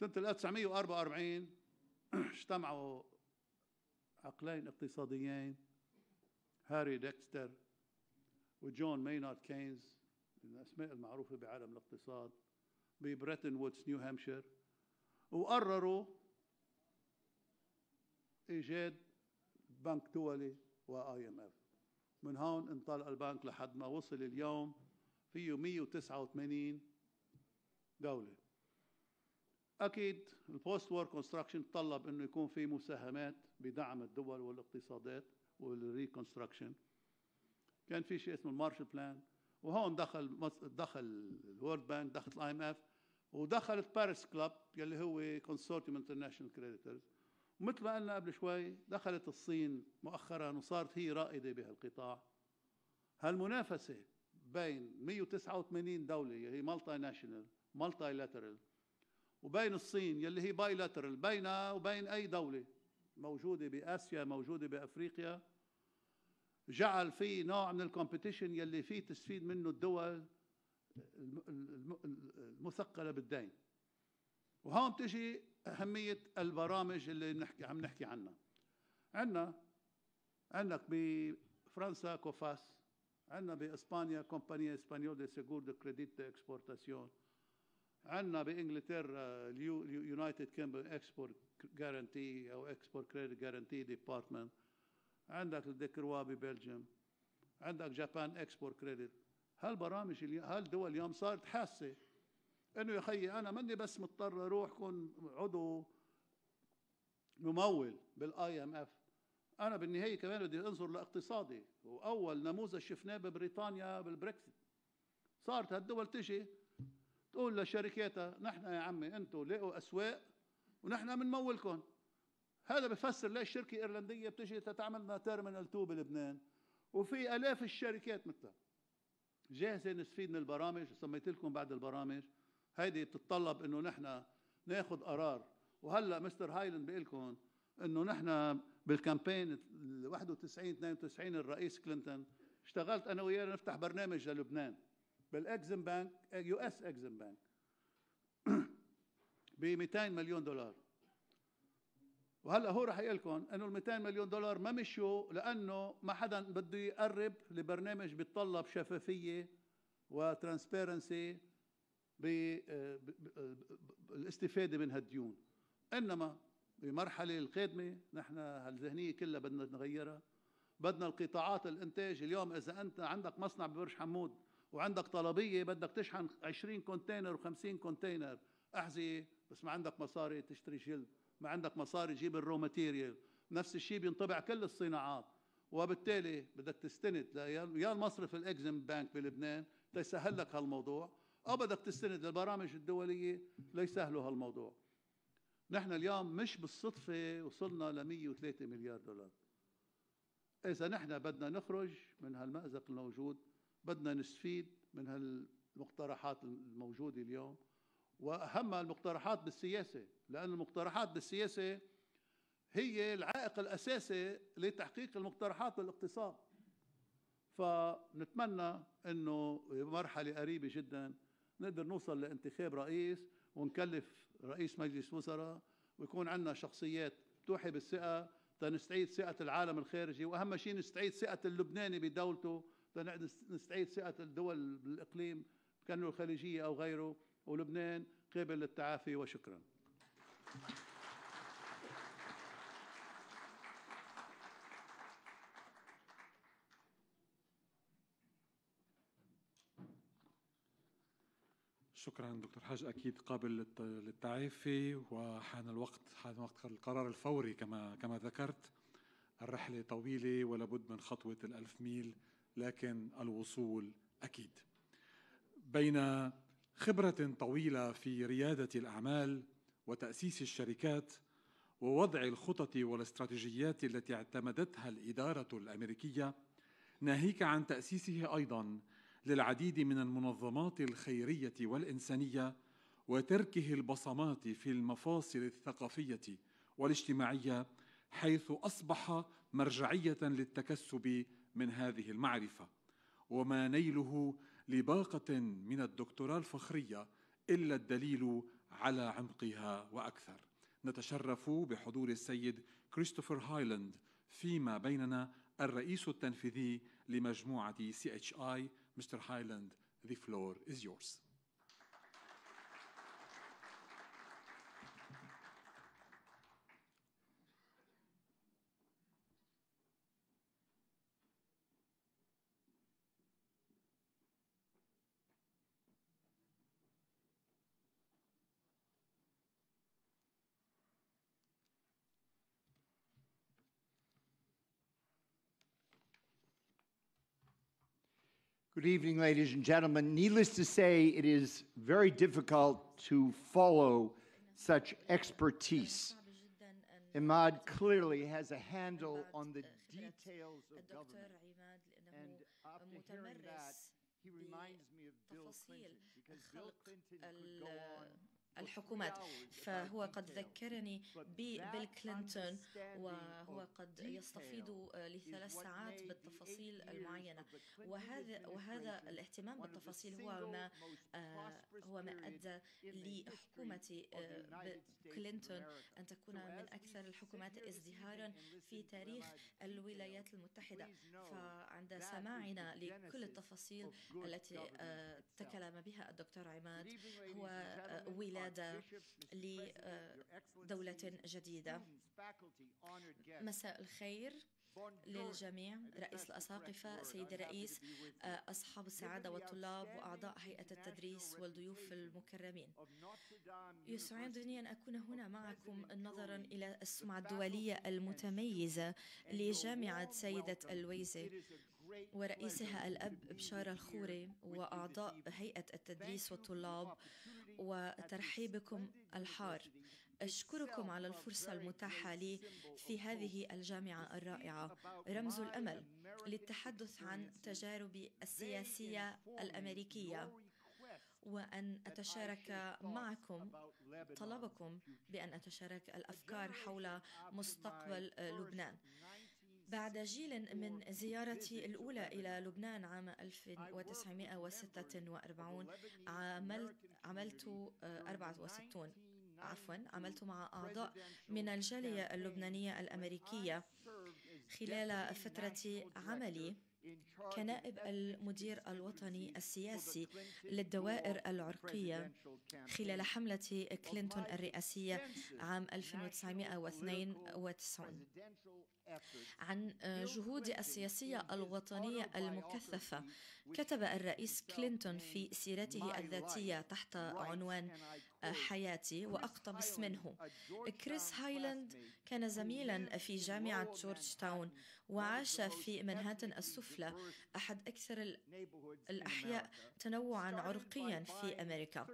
Speaker 4: سنة 1944 اجتمعوا عقلين اقتصاديين هاري ديكستر وجون مينارد كينز من الأسماء المعروفة بعالم الاقتصاد ببريتن وودز نيو هامشير وقرروا إيجاد بنك دولي واي ام اف من هون انطلق البنك لحد ما وصل اليوم فيه 189 دولة أكيد البوست وور كونستراكشن طلب أنه يكون في مساهمات بدعم الدول والاقتصادات والريكونستراكشن كان في شيء اسمه المارشال بلان وهون دخل دخل الورد بانك دخلت الاي ام اف ودخلت باريس كلاب يلي هو كونسورتيوم انترناشونال كريديتورز ومثل ما قلنا قبل شوي دخلت الصين مؤخرا وصارت هي رائدة بهالقطاع هالمنافسة بين 189 دولة هي مالتي ناشونال مالتي لاترال وبين الصين يلي هي باي لاترال بينها وبين أي دولة موجودة بآسيا موجودة بأفريقيا جعل في نوع من الكومبيتيشن يلي فيه تستفيد منه الدول المثقلة بالدين وهون بتجي اهميه البرامج اللي بنحكي عم نحكي عنها عندنا عندك بفرنسا كوفاس عندنا باسبانيا كومبانيا اسبانيول دي سيغور دو كريديت دي اكسبورتاسيون عندنا بانجلترا اليونايتد كيمبل اكسبورت جارانتي او اكسبورت كريدت جارانتي ديبارتمنت عندك الديكروا ببلجيوم عندك جابان اكسبورت كريدت هالبرامج هالدول اليوم صارت حاسه انه يا خيي انا ماني بس مضطر اروح كون عضو ممول بالاي ام اف انا بالنهايه كمان بدي انظر لاقتصادي واول نموذج شفناه ببريطانيا بالبريكسيت صارت هالدول تجي تقول لشركاتها نحن يا عمي انتم لقوا اسواق ونحن بنمولكم هذا بفسر ليش شركه ايرلنديه بتجي تتعمل لنا تيرمينال 2 بلبنان وفي الاف الشركات مثلها جاهزه نستفيد من البرامج سميت لكم بعد البرامج هيدي بتتطلب انه نحن ناخذ قرار وهلا مستر هايلن بيقول لكم انه نحن بالكامبين 91 92 الرئيس كلينتون اشتغلت انا وياه نفتح برنامج للبنان بالاكزم بانك يو اس اكزم بانك ب 200 مليون دولار وهلا هو رح يقول لكم انه ال 200 مليون دولار ما مشوا لانه ما حدا بده يقرب لبرنامج بيتطلب شفافيه وترانسبيرنسي بالاستفادة من هالديون إنما بمرحلة القادمة نحن هالذهنية كلها بدنا نغيرها بدنا القطاعات الانتاج اليوم إذا أنت عندك مصنع ببرج حمود وعندك طلبية بدك تشحن 20 كونتينر و50 كونتينر أحذية بس ما عندك مصاري تشتري جلد ما عندك مصاري تجيب الرو ماتيريال نفس الشيء بينطبع كل الصناعات وبالتالي بدك تستند يا المصرف الاكزم بانك بلبنان تسهل لك هالموضوع أو آه، بدك تستند للبرامج الدوليه ليسهلوا هالموضوع نحن اليوم مش بالصدفه وصلنا ل 103 مليار دولار اذا نحن بدنا نخرج من هالمازق الموجود بدنا نستفيد من هالمقترحات الموجوده اليوم واهم المقترحات بالسياسه لان المقترحات بالسياسه هي العائق الاساسي لتحقيق المقترحات بالاقتصاد فنتمنى انه بمرحله قريبه جدا نقدر نوصل لانتخاب رئيس ونكلف رئيس مجلس وزراء ويكون عندنا شخصيات توحي بالثقه تنستعيد ثقه العالم الخارجي واهم شيء نستعيد ثقه اللبناني بدولته لنستعيد ثقه الدول بالاقليم كانوا الخليجيه او غيره ولبنان قابل للتعافي وشكرا
Speaker 1: شكرا دكتور حاج اكيد قابل للتعافي وحان الوقت حان وقت القرار الفوري كما كما ذكرت الرحله طويله ولابد من خطوه الألف ميل لكن الوصول اكيد بين خبره طويله في رياده الاعمال وتاسيس الشركات ووضع الخطط والاستراتيجيات التي اعتمدتها الاداره الامريكيه ناهيك عن تاسيسه ايضا للعديد من المنظمات الخيريه والانسانيه وتركه البصمات في المفاصل الثقافيه والاجتماعيه حيث اصبح مرجعيه للتكسب من هذه المعرفه وما نيله لباقه من الدكتوراه الفخريه الا الدليل على عمقها واكثر نتشرف بحضور السيد كريستوفر هايلاند فيما بيننا الرئيس التنفيذي لمجموعه سي اتش اي Mr. Highland, the floor is yours.
Speaker 5: Good evening, ladies and gentlemen. Needless to say, it is very difficult to follow such expertise. Imad clearly has a handle on the details of government. And after hearing that, he reminds me of Bill Clinton, because Bill Clinton could go on الحكومات فهو
Speaker 6: قد ذكرني ببيل كلينتون وهو قد يستفيض لثلاث ساعات بالتفاصيل المعينة وهذا وهذا الاهتمام بالتفاصيل هو ما آه، هو ما أدى لحكومة آه، كلينتون أن تكون من أكثر الحكومات ازدهارا في تاريخ الولايات المتحدة فعند سماعنا لكل التفاصيل التي آه، تكلم بها الدكتور عماد هو ولادة قيادة
Speaker 5: لدولة جديدة مساء
Speaker 6: الخير للجميع رئيس الأساقفة سيدي الرئيس آه، أصحاب السعادة والطلاب وأعضاء هيئة التدريس والضيوف المكرمين يسعدني أن أكون هنا معكم نظرا إلى السمعة الدولية المتميزة لجامعة سيدة الويزة ورئيسها الأب بشار الخوري وأعضاء هيئة التدريس والطلاب وترحيبكم الحار أشكركم على الفرصة المتاحة لي في هذه الجامعة الرائعة رمز الأمل للتحدث عن تجاربي السياسية الأمريكية وأن أتشارك معكم طلبكم بأن أتشارك الأفكار حول مستقبل لبنان بعد جيل من زيارتي الأولى إلى لبنان عام 1946 عملت عملت 64 آه، عفوا عملت مع أعضاء من الجالية اللبنانية الأمريكية خلال فترة عملي كنائب المدير الوطني السياسي للدوائر العرقية خلال حملة كلينتون الرئاسية عام 1992 عن آه، جهود السياسية الوطنية المكثفة كتب الرئيس كلينتون في سيرته الذاتية تحت عنوان آه، حياتي وأقتبس منه كريس هايلاند كان زميلا في جامعة جورج تاون وعاش في منهاتن السفلى أحد أكثر الأحياء تنوعا عرقيا في أمريكا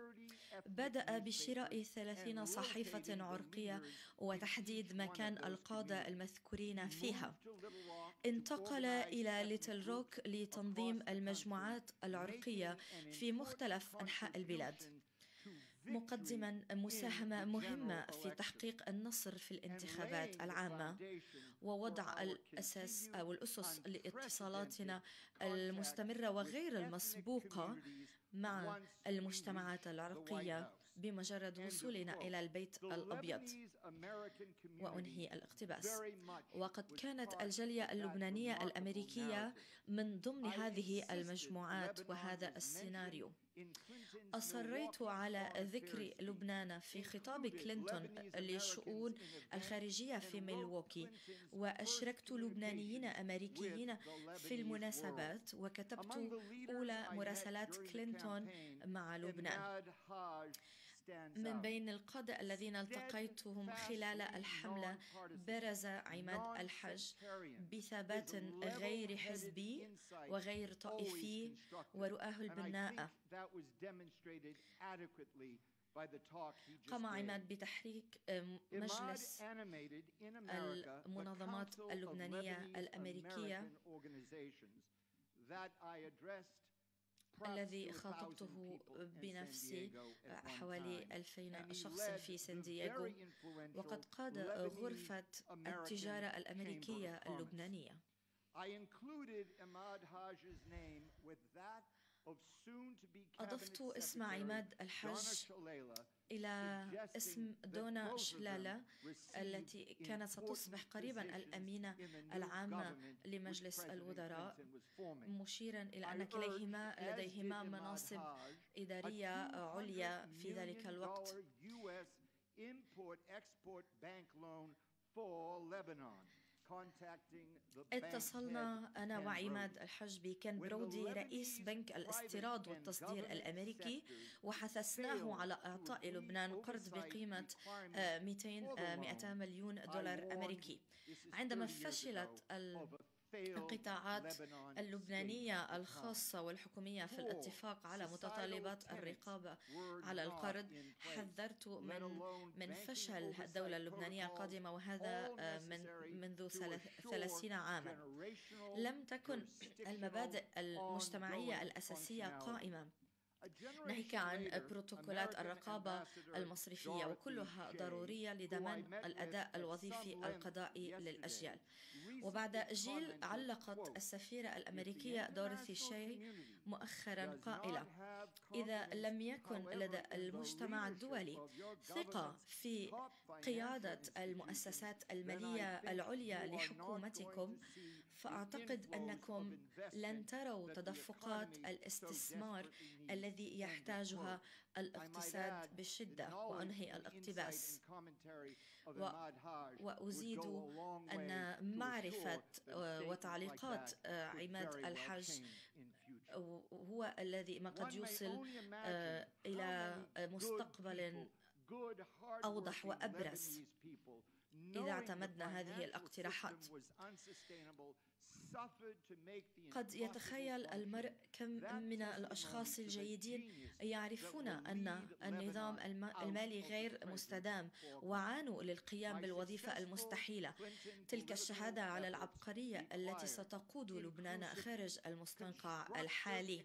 Speaker 6: بدأ بشراء ثلاثين صحيفة عرقية وتحديد مكان القادة المذكورين فيها انتقل إلى ليتل روك لتنظيم المجموعات العرقية في مختلف أنحاء البلاد مقدما مساهمة مهمة في تحقيق النصر في الانتخابات العامة ووضع الأساس أو الأسس لاتصالاتنا المستمرة وغير المسبوقة مع المجتمعات العرقية بمجرد وصولنا إلى البيت الأبيض وأنهي الاقتباس وقد كانت الجالية اللبنانية الأمريكية من ضمن هذه المجموعات وهذا السيناريو
Speaker 5: أصريت
Speaker 6: على ذكر لبنان في خطاب كلينتون للشؤون الخارجية في ميلووكي وأشركت لبنانيين أمريكيين في المناسبات وكتبت أولى مراسلات كلينتون مع لبنان من بين القادة الذين التقيتهم خلال الحملة برز عماد الحج بثبات غير حزبي
Speaker 5: وغير طائفي ورؤاه البناءة قام عماد بتحريك
Speaker 6: مجلس
Speaker 5: المنظمات اللبنانية الأمريكية الذي خاطبته
Speaker 6: بنفسي آه، حوالي 2000 شخص في سان دييغو وقد قاد غرفة التجارة الأمريكية اللبنانية
Speaker 5: أضفت اسم عماد الحج
Speaker 1: إلى اسم دونا
Speaker 5: شلالة
Speaker 6: التي كانت ستصبح قريبا الأمينة العامة لمجلس الوزراء مشيرا إلى أن كليهما لديهما مناصب إدارية عليا في ذلك الوقت
Speaker 5: اتصلنا أنا وعماد
Speaker 6: الحجبي كان برودي رئيس بنك الاستيراد والتصدير الأمريكي وحثثناه على إعطاء لبنان قرض بقيمة 200 200 آه، آه، مليون دولار أمريكي عندما فشلت
Speaker 5: القطاعات اللبنانية الخاصة
Speaker 6: والحكومية في الاتفاق على متطلبات الرقابة على القرض حذرت من من فشل الدولة اللبنانية القادمة وهذا آه، من منذ ثلاثين عاما لم تكن المبادئ المجتمعية الأساسية قائمة ناهيك عن بروتوكولات الرقابة المصرفية وكلها ضرورية لضمان الأداء الوظيفي القضائي للأجيال وبعد جيل علقت السفيرة الأمريكية دورثي شي مؤخرا قائلة إذا لم يكن لدى المجتمع الدولي
Speaker 5: ثقة في
Speaker 6: قيادة المؤسسات المالية العليا لحكومتكم فأعتقد أنكم لن تروا تدفقات الاستثمار الذي يحتاجها الاقتصاد بشدة وأنهي الاقتباس
Speaker 5: وأزيد أن معرفة وتعليقات آه، عماد الحج
Speaker 6: هو الذي ما قد يوصل آه، إلى مستقبل
Speaker 5: أوضح وأبرز إذا اعتمدنا هذه الاقتراحات قد يتخيل
Speaker 6: المرء كم من الأشخاص الجيدين يعرفون أن النظام المالي غير مستدام وعانوا للقيام بالوظيفة المستحيلة تلك الشهادة على العبقرية التي ستقود لبنان خارج المستنقع الحالي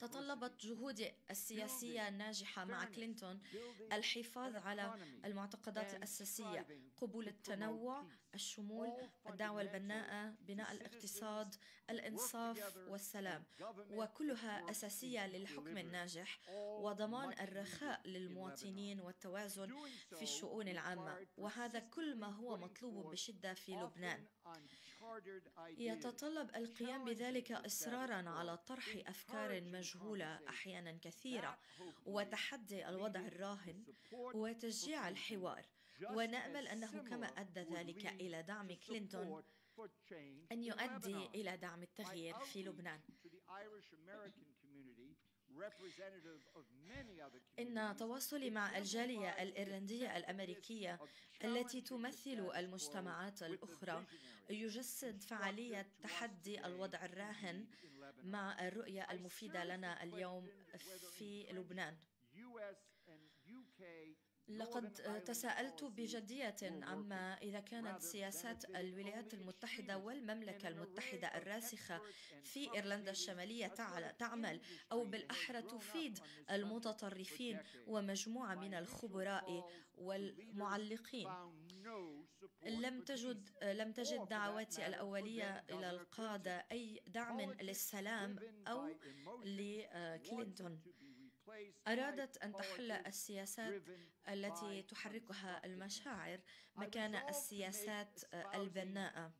Speaker 6: تطلبت جهود السياسية الناجحة مع كلينتون الحفاظ على المعتقدات الأساسية قبول التنوع الشمول الدعوة البناءة بناء الاقتصاد الإنصاف والسلام وكلها أساسية للحكم الناجح وضمان الرخاء للمواطنين والتوازن في الشؤون العامة وهذا كل ما هو مطلوب بشدة في لبنان
Speaker 5: يتطلب
Speaker 6: القيام بذلك إصرارا على طرح أفكار مجهولة أحيانا كثيرة وتحدي الوضع الراهن وتشجيع الحوار ونامل انه كما ادى ذلك الى دعم كلينتون
Speaker 5: ان يؤدي الى دعم التغيير في لبنان
Speaker 6: إن تواصلي مع الجالية الإيرلندية الأمريكية التي تمثل المجتمعات الأخرى يجسد فعالية تحدي الوضع الراهن مع الرؤية المفيدة لنا اليوم في لبنان. لقد تساءلت بجدية عما إذا كانت سياسات الولايات المتحدة والمملكة المتحدة الراسخة في إيرلندا الشمالية تعمل أو بالأحرى تفيد المتطرفين ومجموعة من الخبراء والمعلقين لم تجد لم تجد دعواتي الأولية إلى القادة أي دعم للسلام أو لكلينتون أرادت أن تحل السياسات التي تحركها المشاعر مكان السياسات البناءة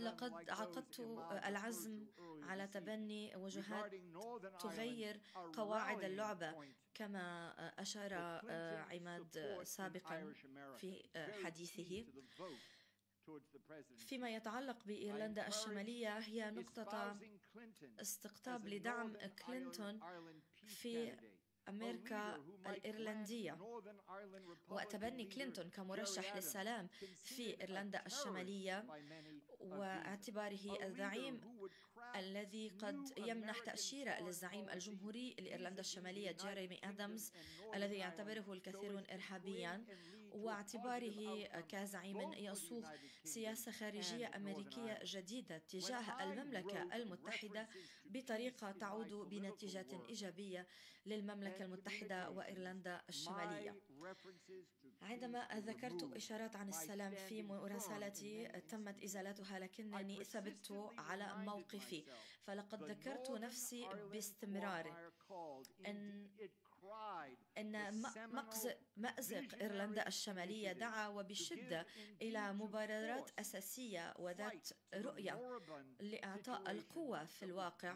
Speaker 5: لقد عقدت
Speaker 6: العزم على تبني وجهات تغير قواعد اللعبة كما أشار عماد سابقا في حديثه
Speaker 5: فيما يتعلق بإيرلندا الشمالية هي نقطة
Speaker 6: استقطاب لدعم كلينتون في أمريكا الإيرلندية وتبني كلينتون كمرشح للسلام في إيرلندا الشمالية واعتباره الزعيم الذي قد يمنح تأشيرة للزعيم الجمهوري لإيرلندا الشمالية جيريمي أدمز الذي يعتبره الكثيرون إرهابيا واعتباره كزعيم يصوغ سياسة خارجية آه، أمريكية جديدة تجاه المملكة المتحدة بطريقة تعود بنتيجة إيجابية للمملكة المتحدة وإيرلندا الشمالية عندما ذكرت إشارات عن السلام في مراسلتي تمت إزالتها لكنني ثبت على موقفي فلقد ذكرت نفسي باستمرار أن أن مأزق إيرلندا الشمالية دعا وبشدة إلى مبادرات أساسية وذات رؤية لإعطاء القوة في الواقع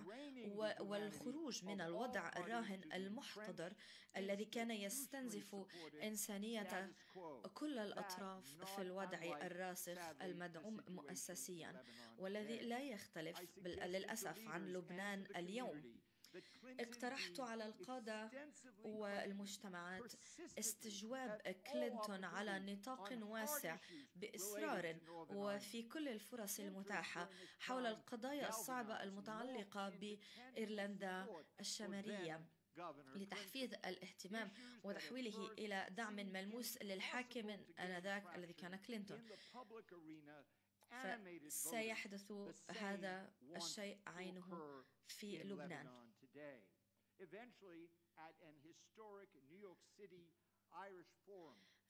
Speaker 6: والخروج من الوضع الراهن المحتضر الذي كان يستنزف إنسانية كل الأطراف في الوضع الراسخ المدعوم مؤسسيا والذي لا يختلف للأسف عن لبنان اليوم اقترحت على القادة والمجتمعات استجواب كلينتون على نطاق واسع بإصرار وفي كل الفرص المتاحة حول القضايا الصعبة المتعلقة بإيرلندا الشمالية لتحفيز الاهتمام وتحويله إلى دعم ملموس للحاكم آنذاك الذي كان كلينتون
Speaker 5: فسيحدث
Speaker 6: هذا الشيء عينه في لبنان
Speaker 5: today. Eventually, at an historic New York City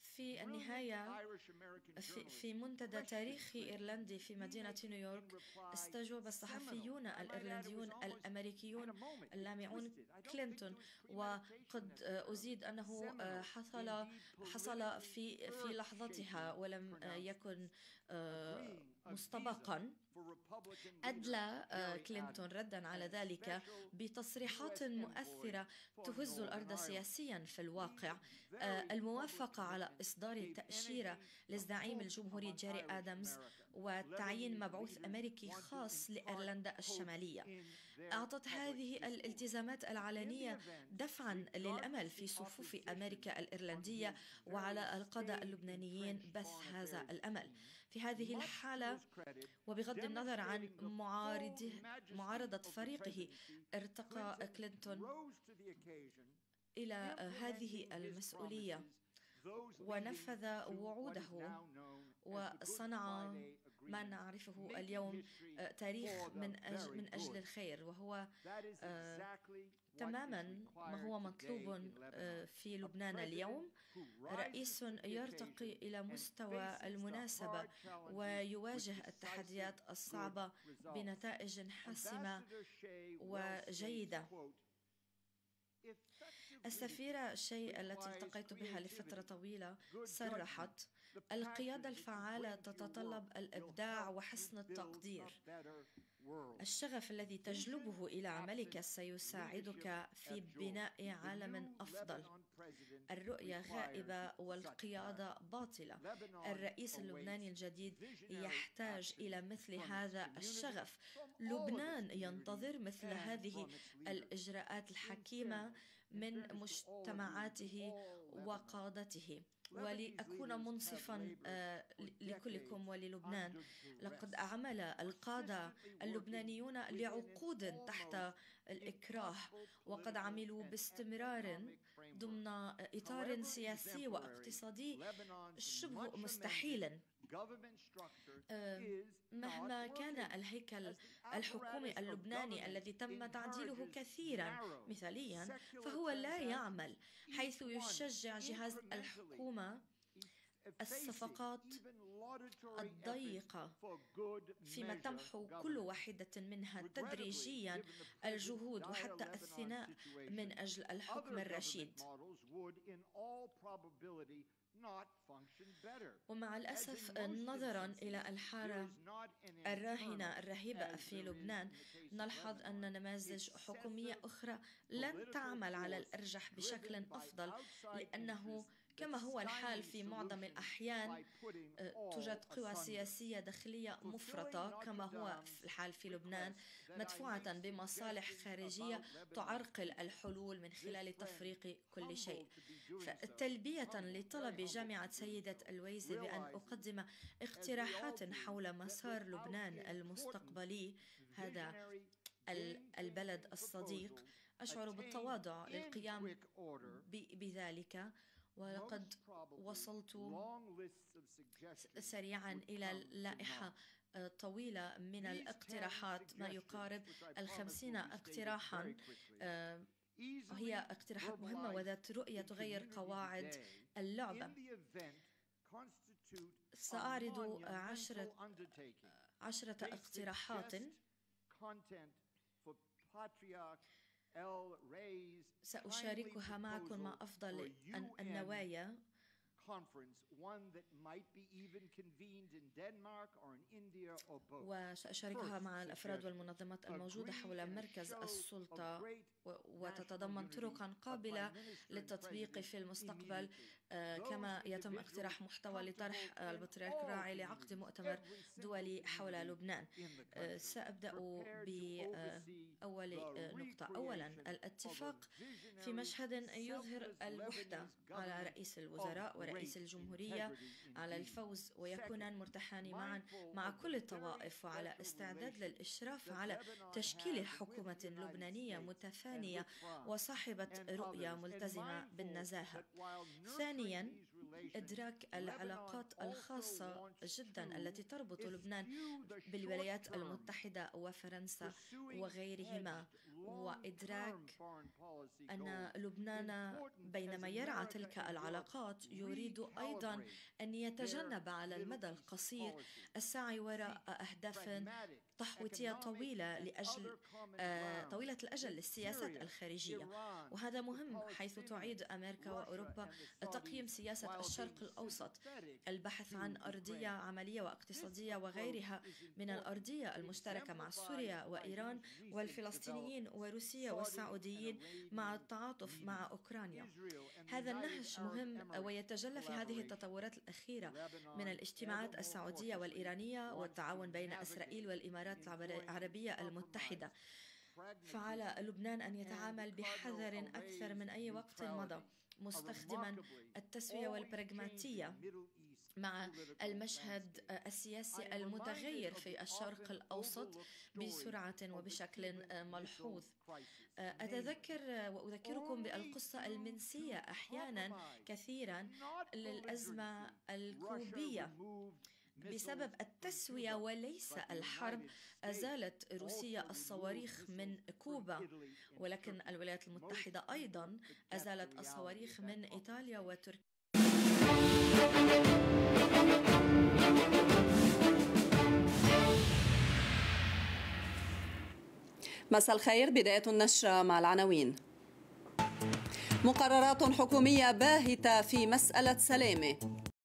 Speaker 5: في النهاية في منتدى تاريخي
Speaker 6: إيرلندي في مدينة نيويورك استجوب الصحفيون الإيرلنديون الأمريكيون اللامعون كلينتون وقد آه، uh, أزيد أنه آه، حصل حصل في في لحظتها ولم آه، يكن مسبقا
Speaker 5: أدلى
Speaker 6: آه، كلينتون ردا على ذلك بتصريحات مؤثرة تهز الأرض سياسيا في الواقع آه، الموافقة على إصدار تأشيرة للزعيم الجمهوري جيري آدمز وتعيين مبعوث أمريكي خاص لأيرلندا الشمالية أعطت هذه الالتزامات العلنية دفعا للأمل في صفوف أمريكا الإيرلندية وعلى القادة اللبنانيين بث هذا الأمل في هذه الحالة
Speaker 5: وبغض النظر عن
Speaker 6: معارضه معارضة فريقه ارتقى كلينتون إلى هذه المسؤولية
Speaker 5: ونفذ
Speaker 6: وعوده وصنع ما نعرفه اليوم آه، تاريخ من أجل, من أجل الخير وهو آه، تماما ما هو مطلوب آه، في لبنان اليوم رئيس يرتقي إلى مستوى المناسبة ويواجه التحديات الصعبة بنتائج حاسمة
Speaker 5: وجيدة
Speaker 6: السفيرة شيء التي التقيت بها لفترة طويلة صرحت القيادة الفعالة تتطلب الإبداع وحسن التقدير الشغف الذي تجلبه إلى عملك سيساعدك في بناء عالم أفضل الرؤية غائبة والقيادة باطلة الرئيس اللبناني الجديد يحتاج إلى مثل هذا الشغف لبنان ينتظر مثل هذه الإجراءات الحكيمة من مجتمعاته وقادته ولأكون منصفا آه، لكلكم وللبنان لقد عمل القادة اللبنانيون لعقود تحت الإكراه وقد عملوا باستمرار ضمن إطار سياسي
Speaker 5: واقتصادي شبه مستحيل
Speaker 6: مهما كان الهيكل الحكومي اللبناني الذي تم تعديله كثيرا مثاليا فهو لا يعمل حيث يشجع جهاز الحكومه الصفقات
Speaker 5: الضيقة
Speaker 6: فيما تمحو كل واحدة منها تدريجيا الجهود وحتى الثناء من أجل الحكم الرشيد
Speaker 5: ومع الأسف نظرا
Speaker 6: إلى الحارة الراهنة الرهيبة في لبنان نلحظ أن نماذج حكومية أخرى لن تعمل على الأرجح بشكل أفضل لأنه كما هو الحال في معظم الأحيان أه، توجد قوى سياسية داخلية مفرطة كما هو الحال في لبنان مدفوعة بمصالح خارجية تعرقل الحلول من خلال تفريق كل شيء فتلبية لطلب جامعة سيدة الويزي بأن أقدم اقتراحات حول مسار لبنان المستقبلي هذا البلد الصديق أشعر بالتواضع للقيام بذلك ولقد
Speaker 5: وصلت سريعا إلى
Speaker 6: اللائحة طويلة من الاقتراحات ما يقارب الخمسين اقتراحا آه،
Speaker 5: هي اقتراحات مهمة وذات
Speaker 6: رؤية تغير قواعد اللعبة
Speaker 5: سأعرض عشرة, آه، عشرة اقتراحات سأشاركها معكم مع
Speaker 6: أفضل النوايا
Speaker 5: conference, one that might be even convened in Denmark or in India or both. وسأشاركها مع الأفراد
Speaker 6: والمنظمات الموجودة حول مركز السلطة وتتضمن طرقا قابلة للتطبيق في المستقبل آه، كما يتم اقتراح محتوى لطرح آه، البطريرك راعي لعقد مؤتمر دولي حول لبنان آه، سأبدأ بأول نقطة أولا الاتفاق في مشهد يظهر الوحدة على رئيس الوزراء ورئيس رئيس الجمهورية على الفوز ويكونان مرتاحان معا مع كل الطوائف وعلى استعداد للإشراف على تشكيل حكومة لبنانية متفانية وصاحبة رؤية ملتزمة بالنزاهة ثانيا إدراك العلاقات الخاصة جدا التي تربط لبنان بالولايات المتحدة وفرنسا وغيرهما وإدراك أن لبنان بينما يرعى تلك العلاقات يريد أيضا أن يتجنب على المدى القصير السعي وراء أهداف تحويطية آه، طويلة لأجل طويلة الأجل للسياسات الخارجية وهذا مهم حيث تعيد أمريكا وأوروبا تقييم سياسة الشرق الأوسط البحث عن أرضية عملية واقتصادية وغيرها من الأرضية المشتركة مع سوريا وإيران والفلسطينيين وروسيا والسعوديين مع التعاطف مع أوكرانيا هذا النهج مهم ويتجلى في هذه التطورات الأخيرة من الاجتماعات السعودية والإيرانية والتعاون بين إسرائيل والإمارات العربية المتحدة فعلى لبنان أن يتعامل بحذر أكثر من أي وقت مضى مستخدما التسوية والبراغماتية مع المشهد السياسي المتغير في الشرق الاوسط بسرعه وبشكل ملحوظ اتذكر واذكركم بالقصه المنسيه احيانا كثيرا للازمه الكوبيه بسبب التسوية وليس الحرب أزالت روسيا الصواريخ من كوبا ولكن الولايات المتحدة أيضا أزالت الصواريخ من إيطاليا وتركيا
Speaker 2: مساء الخير بداية النشرة مع العناوين مقررات حكومية باهتة في مسألة سلامة